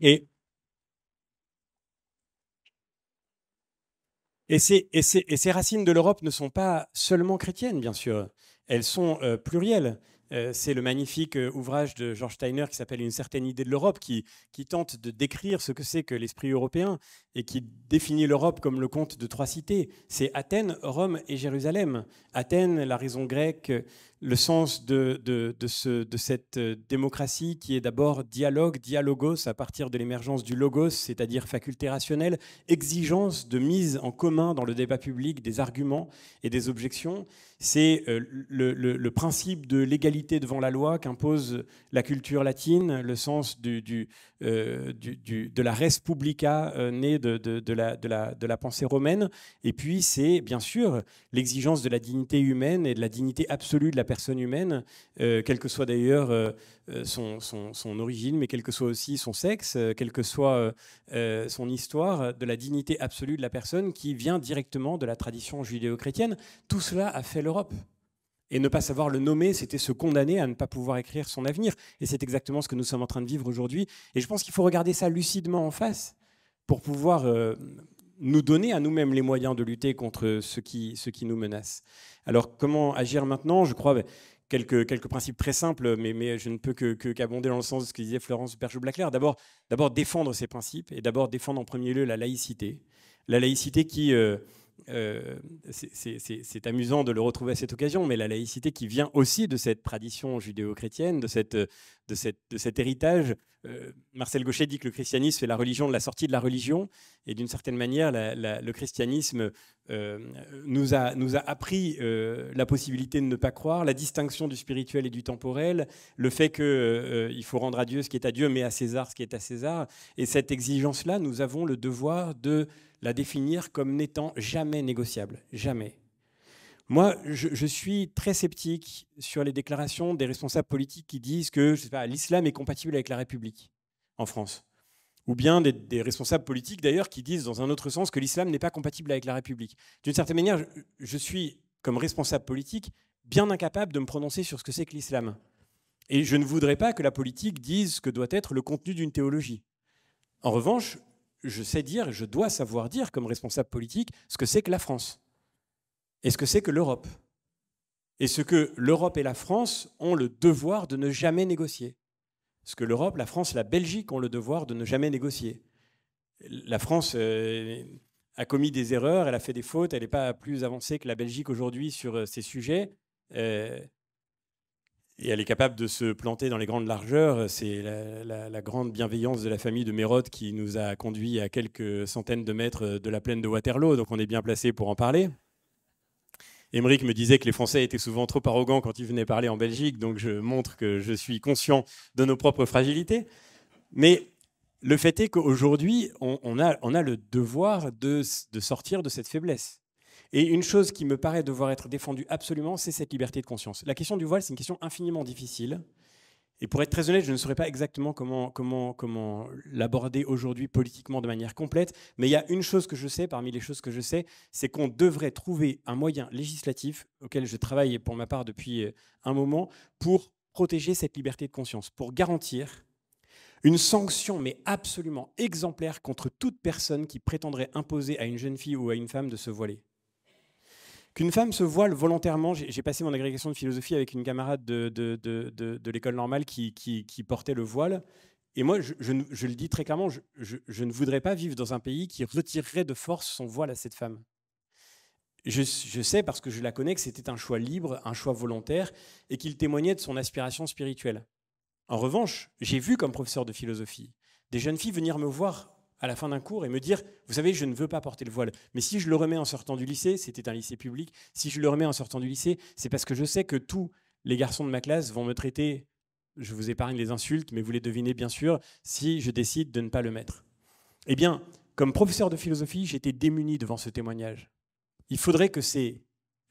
Et Et ces, racines de l'Europe ne sont pas seulement chrétiennes, bien sûr. Elles sont euh, plurielles. Euh, c'est le magnifique euh, ouvrage de George Steiner qui s'appelle Une certaine idée de l'Europe, qui, tente de décrire ce que c'est que l'esprit européen et qui définit l'Europe comme le compte de trois cités. C'est Athènes, Rome et Jérusalem. Athènes, la raison grecque, le sens de, de, de, ce, de cette euh, démocratie qui est d'abord dialogue, dialogos à partir de l'émergence du logos, c'est-à-dire faculté rationnelle, exigence de mise en commun dans le débat public des arguments et des objections. C'est euh, le, principe de l'égalité devant la loi qu'impose la culture latine, le sens du, du, euh, de la res publica née de de, la, pensée romaine. Et puis, c'est bien sûr l'exigence de la dignité humaine et de la dignité absolue de la personne humaine, euh, quelle que soit d'ailleurs euh, euh, son, origine, mais quel que soit aussi son sexe, quelle que soit son histoire, de la dignité absolue de la personne qui vient directement de la tradition judéo-chrétienne. Tout cela a fait l'Europe. Et ne pas savoir le nommer, c'était se condamner à ne pas pouvoir écrire son avenir. Et c'est exactement ce que nous sommes en train de vivre aujourd'hui. Et je pense qu'il faut regarder ça lucidement en face pour pouvoir euh, nous donner à nous-mêmes les moyens de lutter contre ce qui, ce qui nous menace. Alors comment agir maintenant Je crois... Ben, quelques, quelques principes très simples, mais, mais je ne peux qu'abonder que, dans le sens de ce que disait Florence Berger blaclair D'abord, défendre ces principes et d'abord défendre en premier lieu la laïcité. La laïcité qui, euh, euh, c'est amusant de le retrouver à cette occasion, mais la laïcité qui vient aussi de cette tradition judéo-chrétienne, de cette, de, cet héritage. Euh, Marcel Gauchet dit que le christianisme est la religion de la sortie de la religion, et d'une certaine manière, le christianisme euh, nous, a, appris euh, la possibilité de ne pas croire, la distinction du spirituel et du temporel, le fait qu'il il faut rendre à Dieu ce qui est à Dieu, mais à César ce qui est à César. Et cette exigence-là, nous avons le devoir de la définir comme n'étant jamais négociable, jamais. Moi, je, suis très sceptique sur les déclarations des responsables politiques qui disent que l'islam est compatible avec la République en France. Ou bien des, responsables politiques d'ailleurs qui disent dans un autre sens que l'islam n'est pas compatible avec la République. D'une certaine manière, je, suis, comme responsable politique, bien incapable de me prononcer sur ce que c'est que l'islam. Et je ne voudrais pas que la politique dise ce que doit être le contenu d'une théologie. En revanche, je sais dire, je dois savoir dire comme responsable politique ce que c'est que la France et ce que c'est que l'Europe. Et ce que l'Europe et la France ont le devoir de ne jamais négocier. Ce que l'Europe, la France, la Belgique ont le devoir de ne jamais négocier. La France euh, a commis des erreurs, elle a fait des fautes, elle n'est pas plus avancée que la Belgique aujourd'hui sur euh, ces sujets. Euh, et elle est capable de se planter dans les grandes largeurs. C'est la, la, grande bienveillance de la famille de Mérode qui nous a conduits à quelques centaines de mètres de la plaine de Waterloo, donc on est bien placé pour en parler. Émeric me disait que les Français étaient souvent trop arrogants quand ils venaient parler en Belgique, donc je montre que je suis conscient de nos propres fragilités. Mais le fait est qu'aujourd'hui, on, a, le devoir de sortir de cette faiblesse. Et une chose qui me paraît devoir être défendue absolument, c'est cette liberté de conscience. La question du voile, c'est une question infiniment difficile, et pour être très honnête, je ne saurais pas exactement comment, comment, comment l'aborder aujourd'hui politiquement de manière complète, mais il y a une chose que je sais, parmi les choses que je sais, c'est qu'on devrait trouver un moyen législatif, auquel je travaille pour ma part depuis euh, un moment, pour protéger cette liberté de conscience, pour garantir une sanction, mais absolument exemplaire, contre toute personne qui prétendrait imposer à une jeune fille ou à une femme de se voiler. Qu'une femme se voile volontairement, j'ai passé mon agrégation de philosophie avec une camarade de, l'école normale qui, portait le voile. Et moi, je, le dis très clairement, je, ne voudrais pas vivre dans un pays qui retirerait de force son voile à cette femme. Je, sais, parce que je la connais, que c'était un choix libre, un choix volontaire, et qu'il témoignait de son aspiration spirituelle. En revanche, j'ai vu comme professeur de philosophie des jeunes filles venir me voir à la fin d'un cours et me dire, vous savez, je ne veux pas porter le voile. Mais si je le remets en sortant du lycée, c'était un lycée public, si je le remets en sortant du lycée, c'est parce que je sais que tous les garçons de ma classe vont me traiter, je vous épargne les insultes, mais vous les devinez bien sûr, si je décide de ne pas le mettre. Eh bien, comme professeur de philosophie, j'étais démuni devant ce témoignage. Il faudrait que ces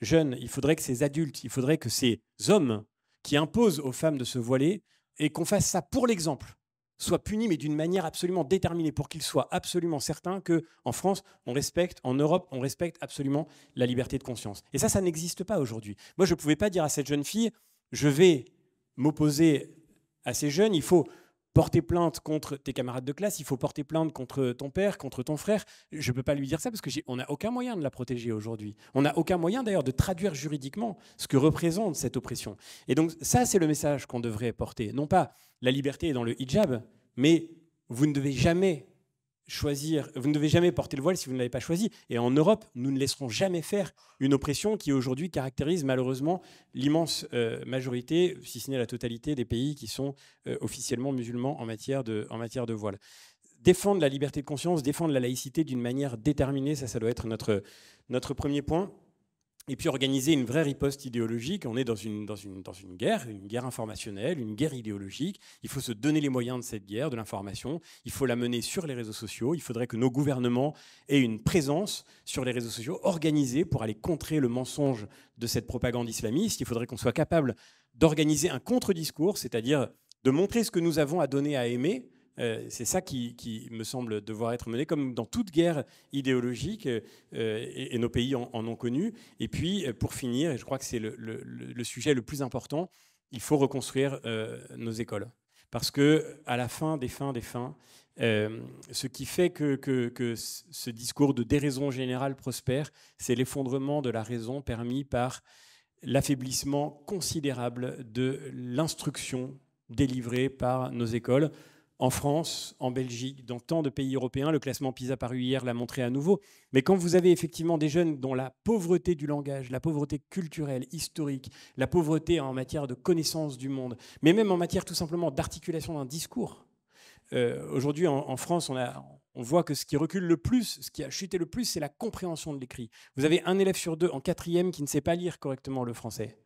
jeunes, il faudrait que ces adultes, il faudrait que ces hommes qui imposent aux femmes de se voiler et qu'on fasse ça pour l'exemple soit puni, mais d'une manière absolument déterminée, pour qu'il soit absolument certain que en France, on respecte, en Europe, on respecte absolument la liberté de conscience. Et ça, ça n'existe pas aujourd'hui. Moi, je ne pouvais pas dire à cette jeune fille, je vais m'opposer à ces jeunes, il faut porter plainte contre tes camarades de classe, il faut porter plainte contre ton père, contre ton frère. Je ne peux pas lui dire ça parce qu'on n'a aucun moyen de la protéger aujourd'hui. On n'a aucun moyen d'ailleurs de traduire juridiquement ce que représente cette oppression. Et donc ça, c'est le message qu'on devrait porter. Non pas la liberté est dans le hijab, mais vous ne devez jamais choisir, vous ne devez jamais porter le voile si vous ne l'avez pas choisi. Et en Europe, nous ne laisserons jamais faire une oppression qui aujourd'hui caractérise malheureusement l'immense euh, majorité, si ce n'est la totalité des pays qui sont euh, officiellement musulmans en matière, de, voile. Défendre la liberté de conscience, défendre la laïcité d'une manière déterminée, ça, ça doit être notre premier point et puis organiser une vraie riposte idéologique. On est dans une, dans, une, dans une guerre, une guerre informationnelle, une guerre idéologique. Il faut se donner les moyens de cette guerre, de l'information. Il faut la mener sur les réseaux sociaux. Il faudrait que nos gouvernements aient une présence sur les réseaux sociaux organisée pour aller contrer le mensonge de cette propagande islamiste. Il faudrait qu'on soit capable d'organiser un contre-discours, c'est-à-dire de montrer ce que nous avons à donner à aimer euh, c'est ça qui, me semble devoir être mené, comme dans toute guerre idéologique, euh, et, nos pays en, ont connu. Et puis, euh, pour finir, et je crois que c'est le, sujet le plus important, il faut reconstruire nos écoles. Parce que, à la fin des fins des fins, ce qui fait que, ce discours de déraison générale prospère, c'est l'effondrement de la raison permis par l'affaiblissement considérable de l'instruction délivrée par nos écoles en France, en Belgique, dans tant de pays européens. Le classement PISA paru hier l'a montré à nouveau. Mais quand vous avez effectivement des jeunes dont la pauvreté du langage, la pauvreté culturelle, historique, la pauvreté en matière de connaissance du monde, mais même en matière tout simplement d'articulation d'un discours, euh, aujourd'hui en, France, on voit que ce qui recule le plus, ce qui a chuté le plus, c'est la compréhension de l'écrit. Vous avez un élève sur deux en quatrième qui ne sait pas lire correctement le français.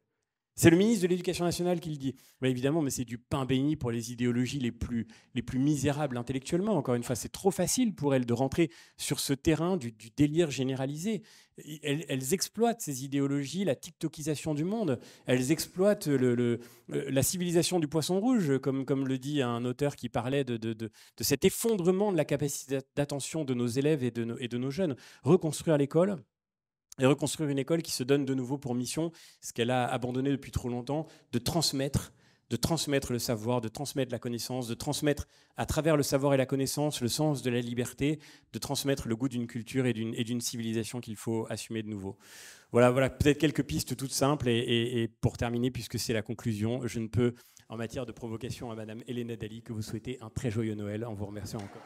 C'est le ministre de l'Éducation nationale qui le dit. Mais évidemment, mais c'est du pain béni pour les idéologies les plus, les plus misérables intellectuellement. Encore une fois, c'est trop facile pour elles de rentrer sur ce terrain du, délire généralisé. Elles, exploitent ces idéologies, la tiktokisation du monde. Elles exploitent euh, la civilisation du poisson rouge, comme, comme le dit un auteur qui parlait de, de, cet effondrement de la capacité d'attention de nos élèves et de nos, et de nos jeunes. Reconstruire l'école, et reconstruire une école qui se donne de nouveau pour mission ce qu'elle a abandonné depuis trop longtemps, de transmettre de transmettre le savoir, de transmettre la connaissance, de transmettre à travers le savoir et la connaissance le sens de la liberté, de transmettre le goût d'une culture et d'une civilisation qu'il faut assumer de nouveau. Voilà, voilà peut-être quelques pistes toutes simples. Et, pour terminer, puisque c'est la conclusion, je ne peux, en matière de provocation à Madame Hélène Dali, que vous souhaitez un très joyeux Noël en vous remerciant encore.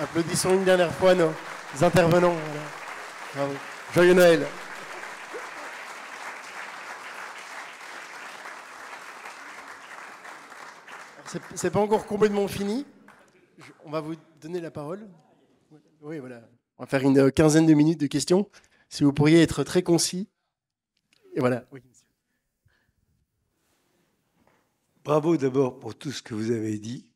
Applaudissons une dernière fois nos intervenants. Bravo. Joyeux Noël. C'est pas encore complètement fini. on va vous donner la parole. Oui, voilà. On va faire une euh, quinzaine de minutes de questions. Si vous pourriez être très concis. Et voilà. Bravo d'abord pour tout ce que vous avez dit.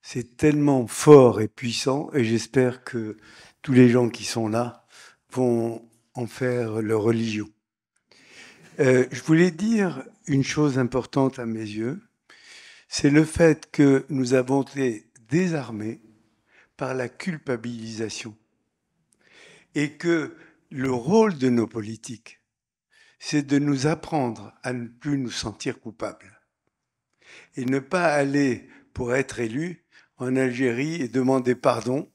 C'est tellement fort et puissant et j'espère que tous les gens qui sont là vont en faire leur religion. Euh, je voulais dire une chose importante à mes yeux, c'est le fait que nous avons été désarmés par la culpabilisation et que le rôle de nos politiques, c'est de nous apprendre à ne plus nous sentir coupables et ne pas aller pour être élu en Algérie et demander pardon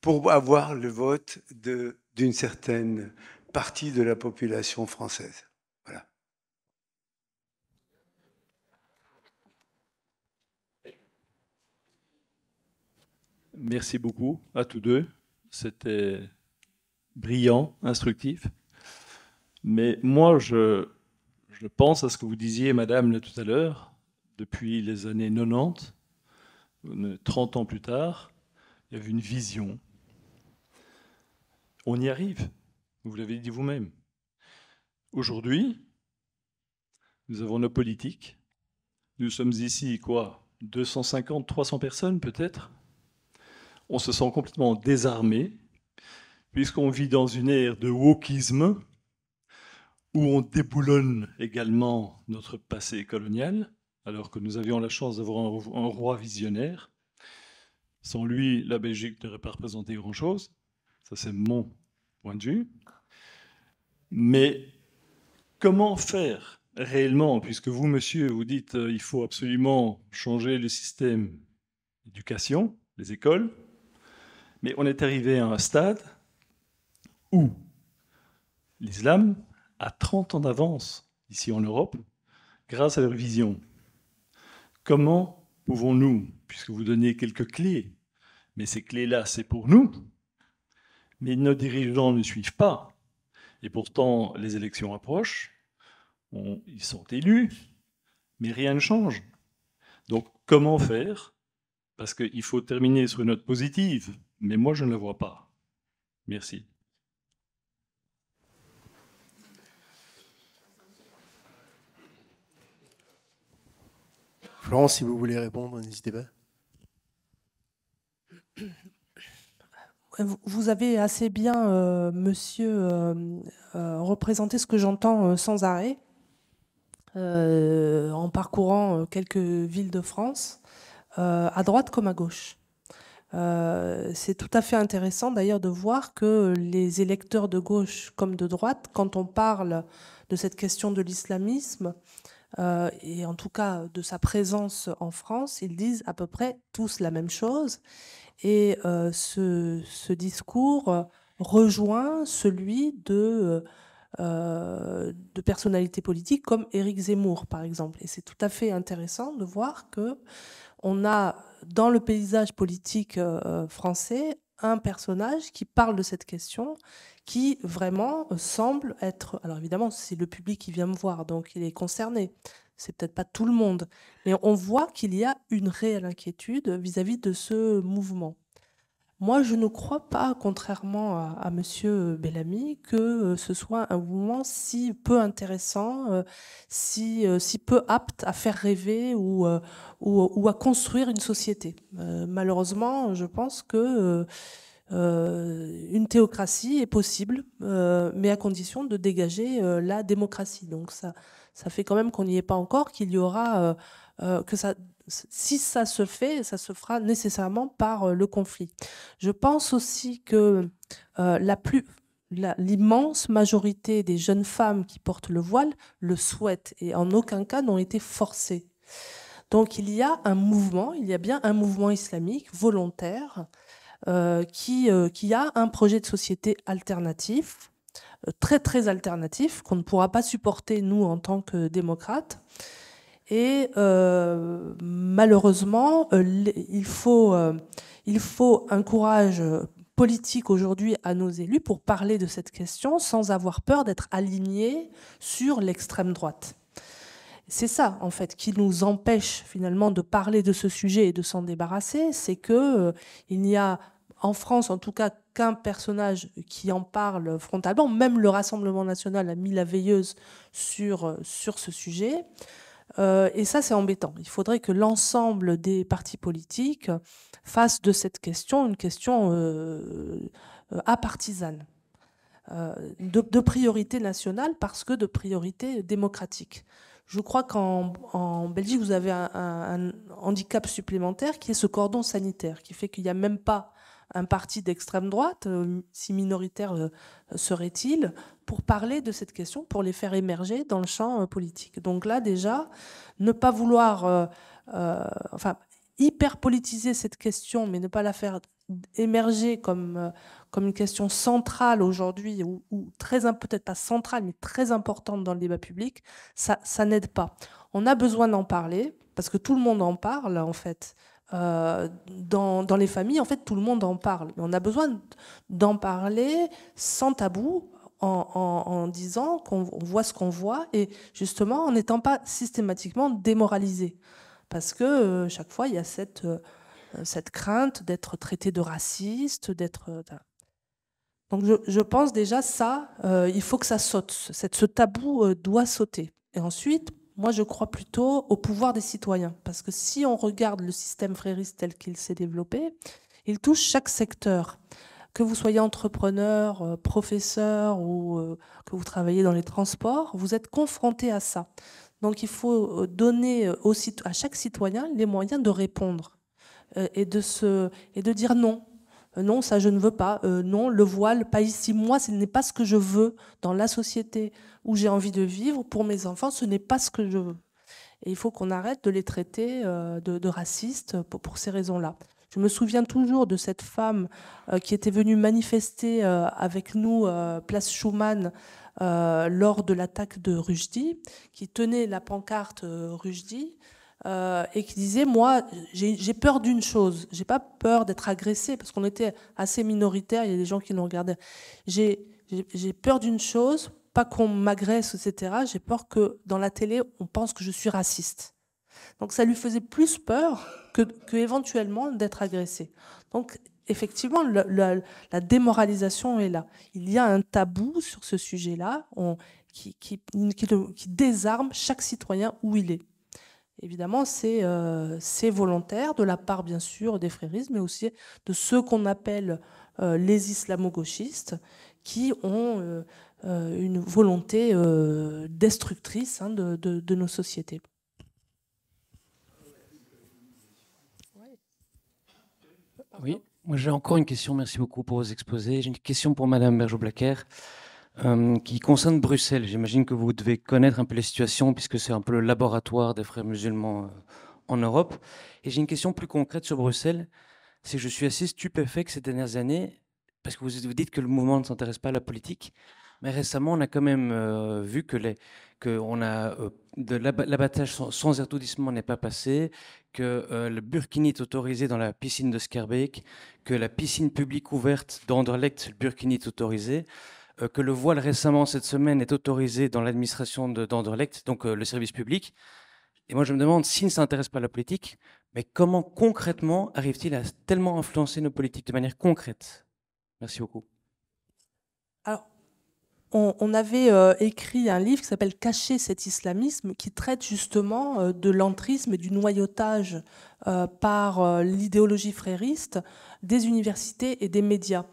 pour avoir le vote de d'une certaine partie de la population française. Voilà. Merci beaucoup à tous deux. C'était brillant, instructif. Mais moi, je, pense à ce que vous disiez, madame, tout à l'heure, depuis les années 90, 30 ans plus tard, il y avait une vision on y arrive. Vous l'avez dit vous-même. Aujourd'hui, nous avons nos politiques. Nous sommes ici, quoi 250, 300 personnes peut-être On se sent complètement désarmé, puisqu'on vit dans une ère de wokisme, où on déboulonne également notre passé colonial, alors que nous avions la chance d'avoir un, roi visionnaire. Sans lui, la Belgique n'aurait pas représenté grand-chose. Ça, c'est mon point de vue. Mais comment faire réellement, puisque vous, monsieur, vous dites qu'il euh, il faut absolument changer le système d'éducation, les écoles, mais on est arrivé à un stade où l'islam a 30 ans d'avance ici en Europe grâce à leur vision. Comment pouvons-nous, puisque vous donnez quelques clés, mais ces clés-là, c'est pour nous, mais nos dirigeants ne suivent pas. Et pourtant, les élections approchent, ils sont élus, mais rien ne change. Donc comment faire Parce qu'il faut terminer sur une note positive, mais moi je ne la vois pas. Merci. Florence, si vous voulez répondre, n'hésitez pas vous avez assez bien, euh, monsieur, euh, euh, représenté ce que j'entends sans arrêt en parcourant quelques villes de France, à droite comme à gauche. c'est tout à fait intéressant d'ailleurs de voir que les électeurs de gauche comme de droite, quand on parle de cette question de l'islamisme, et en tout cas de sa présence en France, ils disent à peu près tous la même chose. Et euh, ce, discours euh, rejoint celui de, euh, de personnalités politiques comme Éric Zemmour, par exemple. Et c'est tout à fait intéressant de voir que on a dans le paysage politique français un personnage qui parle de cette question, qui vraiment semble être. Alors évidemment, c'est le public qui vient me voir, donc il est concerné c'est peut-être pas tout le monde, mais on voit qu'il y a une réelle inquiétude vis-à-vis de ce mouvement. Moi, je ne crois pas, contrairement à, Monsieur Bellamy, que euh, ce soit un mouvement si peu intéressant, euh, si, euh, si peu apte à faire rêver ou, ou, à construire une société. malheureusement, je pense que une théocratie est possible, mais à condition de dégager la démocratie. Donc ça, ça fait quand même qu'on n'y est pas encore, qu'il y aura, euh, euh, que ça, si ça se fait, ça se fera nécessairement par euh, le conflit. Je pense aussi que la plus, l'immense majorité des jeunes femmes qui portent le voile le souhaitent et en aucun cas n'ont été forcées. Donc il y a un mouvement, il y a bien un mouvement islamique volontaire qui, qui a un projet de société alternatif euh, très très alternatif qu'on ne pourra pas supporter nous en tant que démocrates. Et euh, malheureusement, euh, il faut, il faut un courage politique aujourd'hui à nos élus pour parler de cette question sans avoir peur d'être alignés sur l'extrême droite. C'est ça, en fait, qui nous empêche finalement de parler de ce sujet et de s'en débarrasser, c'est que il n'y a en France en tout cas, qu'un personnage qui en parle frontalement. Même le Rassemblement national a mis la veilleuse sur, euh, sur ce sujet. Euh, et ça, c'est embêtant. Il faudrait que l'ensemble des partis politiques fassent de cette question une question euh, euh apartisane, de, priorité nationale parce que de priorité démocratique. Je crois qu'en en Belgique, vous avez un, un, handicap supplémentaire qui est ce cordon sanitaire, qui fait qu'il n'y a même pas un parti d'extrême droite, euh, si minoritaire euh, serait-il, pour parler de cette question, pour les faire émerger dans le champ euh, politique. Donc là, déjà, ne pas vouloir, enfin, hyper politiser cette question, mais ne pas la faire émerger comme, comme une question centrale aujourd'hui, ou, très peut-être pas centrale, mais très importante dans le débat public, ça n'aide pas. On a besoin d'en parler, parce que tout le monde en parle, en fait. Euh, dans, dans, les familles, en fait, tout le monde en parle. on a besoin d'en parler sans tabou, en, en, disant qu'on voit ce qu'on voit et justement en n'étant pas systématiquement démoralisé. Parce que euh, chaque fois, il y a cette, euh, cette crainte d'être traité de raciste, d'être. Donc je, je, pense déjà ça, il faut que ça saute. Cette, ce tabou doit sauter. Et ensuite, moi, je crois plutôt au pouvoir des citoyens, parce que si on regarde le système frériste tel qu'il s'est développé, il touche chaque secteur. Que vous soyez entrepreneur, euh, professeur ou euh, que vous travaillez dans les transports, vous êtes confronté à ça. Donc il faut euh, donner à chaque citoyen les moyens de répondre et, de se, et de dire non. Non, ça je ne veux pas. non, le voile, pas ici. Moi, ce n'est pas ce que je veux dans la société où j'ai envie de vivre pour mes enfants. Ce n'est pas ce que je veux. Et il faut qu'on arrête de les traiter euh, de, racistes pour, ces raisons-là. Je me souviens toujours de cette femme euh, qui était venue manifester euh, avec nous, place Schumann, lors de l'attaque de Rushdie, qui tenait la pancarte Rushdie. et qui disait moi j'ai peur d'une chose j'ai pas peur d'être agressée, parce qu'on était assez minoritaire il y a des gens qui nous regardaient j'ai peur d'une chose qu'on m'agresse, etc. J'ai peur que dans la télé, on pense que je suis raciste. Donc ça lui faisait plus peur que, que éventuellement d'être agressé. Donc effectivement, la démoralisation est là. Il y a un tabou sur ce sujet-là qui, qui, qui, désarme chaque citoyen où il est. Évidemment, c'est euh, volontaire de la part, bien sûr, des fréristes, mais aussi de ceux qu'on appelle euh, les islamo-gauchistes, qui ont... Euh, euh, une volonté euh, destructrice hein, de, nos sociétés. Oui, moi j'ai encore une question, merci beaucoup pour vos exposés. J'ai une question pour Madame Bergeau-Blaquer. Euh, qui concerne Bruxelles. J'imagine que vous devez connaître un peu les situations puisque c'est un peu le laboratoire des frères musulmans en Europe. Et j'ai une question plus concrète sur Bruxelles. C'est que je suis assez stupéfait que ces dernières années, parce que vous, vous dites que le mouvement ne s'intéresse pas à la politique, mais récemment, on a quand même euh, vu que les que on a euh, de l'abattage sans, sans n'est pas passé, que euh, le burkini est autorisé dans la piscine de Skerbeek, que la piscine publique ouverte d'Anderlecht, le burkini est autorisé, que le voile récemment cette semaine est autorisé dans l'administration d'Anderlecht, donc le service public. Et moi, je me demande, s'il ne s'intéresse pas à la politique, mais comment concrètement arrive-t-il à tellement influencer nos politiques de manière concrète Merci beaucoup on, avait euh, écrit un livre qui s'appelle Cacher cet islamisme, qui traite justement euh, de l'entrisme et du noyautage euh, par l'idéologie frériste des universités et des médias,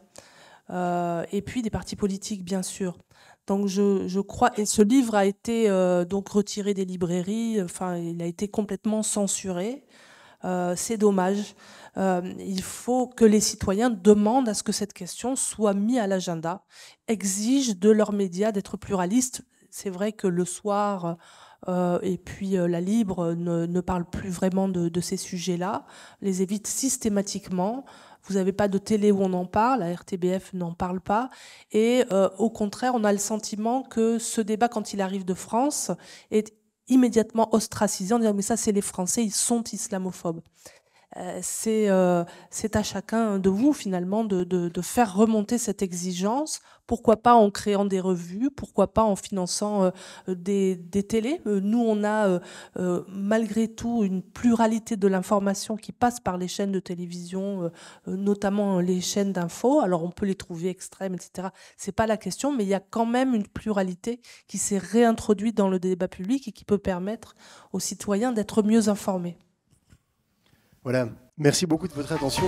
et puis des partis politiques, bien sûr. Donc je, crois et ce livre a été donc retiré des librairies. Enfin, il a été complètement censuré. Euh, c'est dommage. Euh, il faut que les citoyens demandent à ce que cette question soit mise à l'agenda, exigent de leurs médias d'être pluralistes. C'est vrai que le soir, euh, et puis la Libre ne, ne, parle plus vraiment de, ces sujets-là, les évite systématiquement. Vous n'avez pas de télé où on en parle, la RTBF n'en parle pas. Et au contraire, on a le sentiment que ce débat, quand il arrive de France, est immédiatement ostracisé en disant mais ça c'est les Français, ils sont islamophobes. Euh, euh, c'est à chacun de vous finalement de, faire remonter cette exigence. Pourquoi pas en créant des revues, pourquoi pas en finançant euh, des, des télés. Nous, on a malgré tout une pluralité de l'information qui passe par les chaînes de télévision, notamment les chaînes d'infos. Alors on peut les trouver extrêmes, etc. C'est pas la question, mais il y a quand même une pluralité qui s'est réintroduite dans le débat public et qui peut permettre aux citoyens d'être mieux informés. Voilà. Merci beaucoup de votre attention.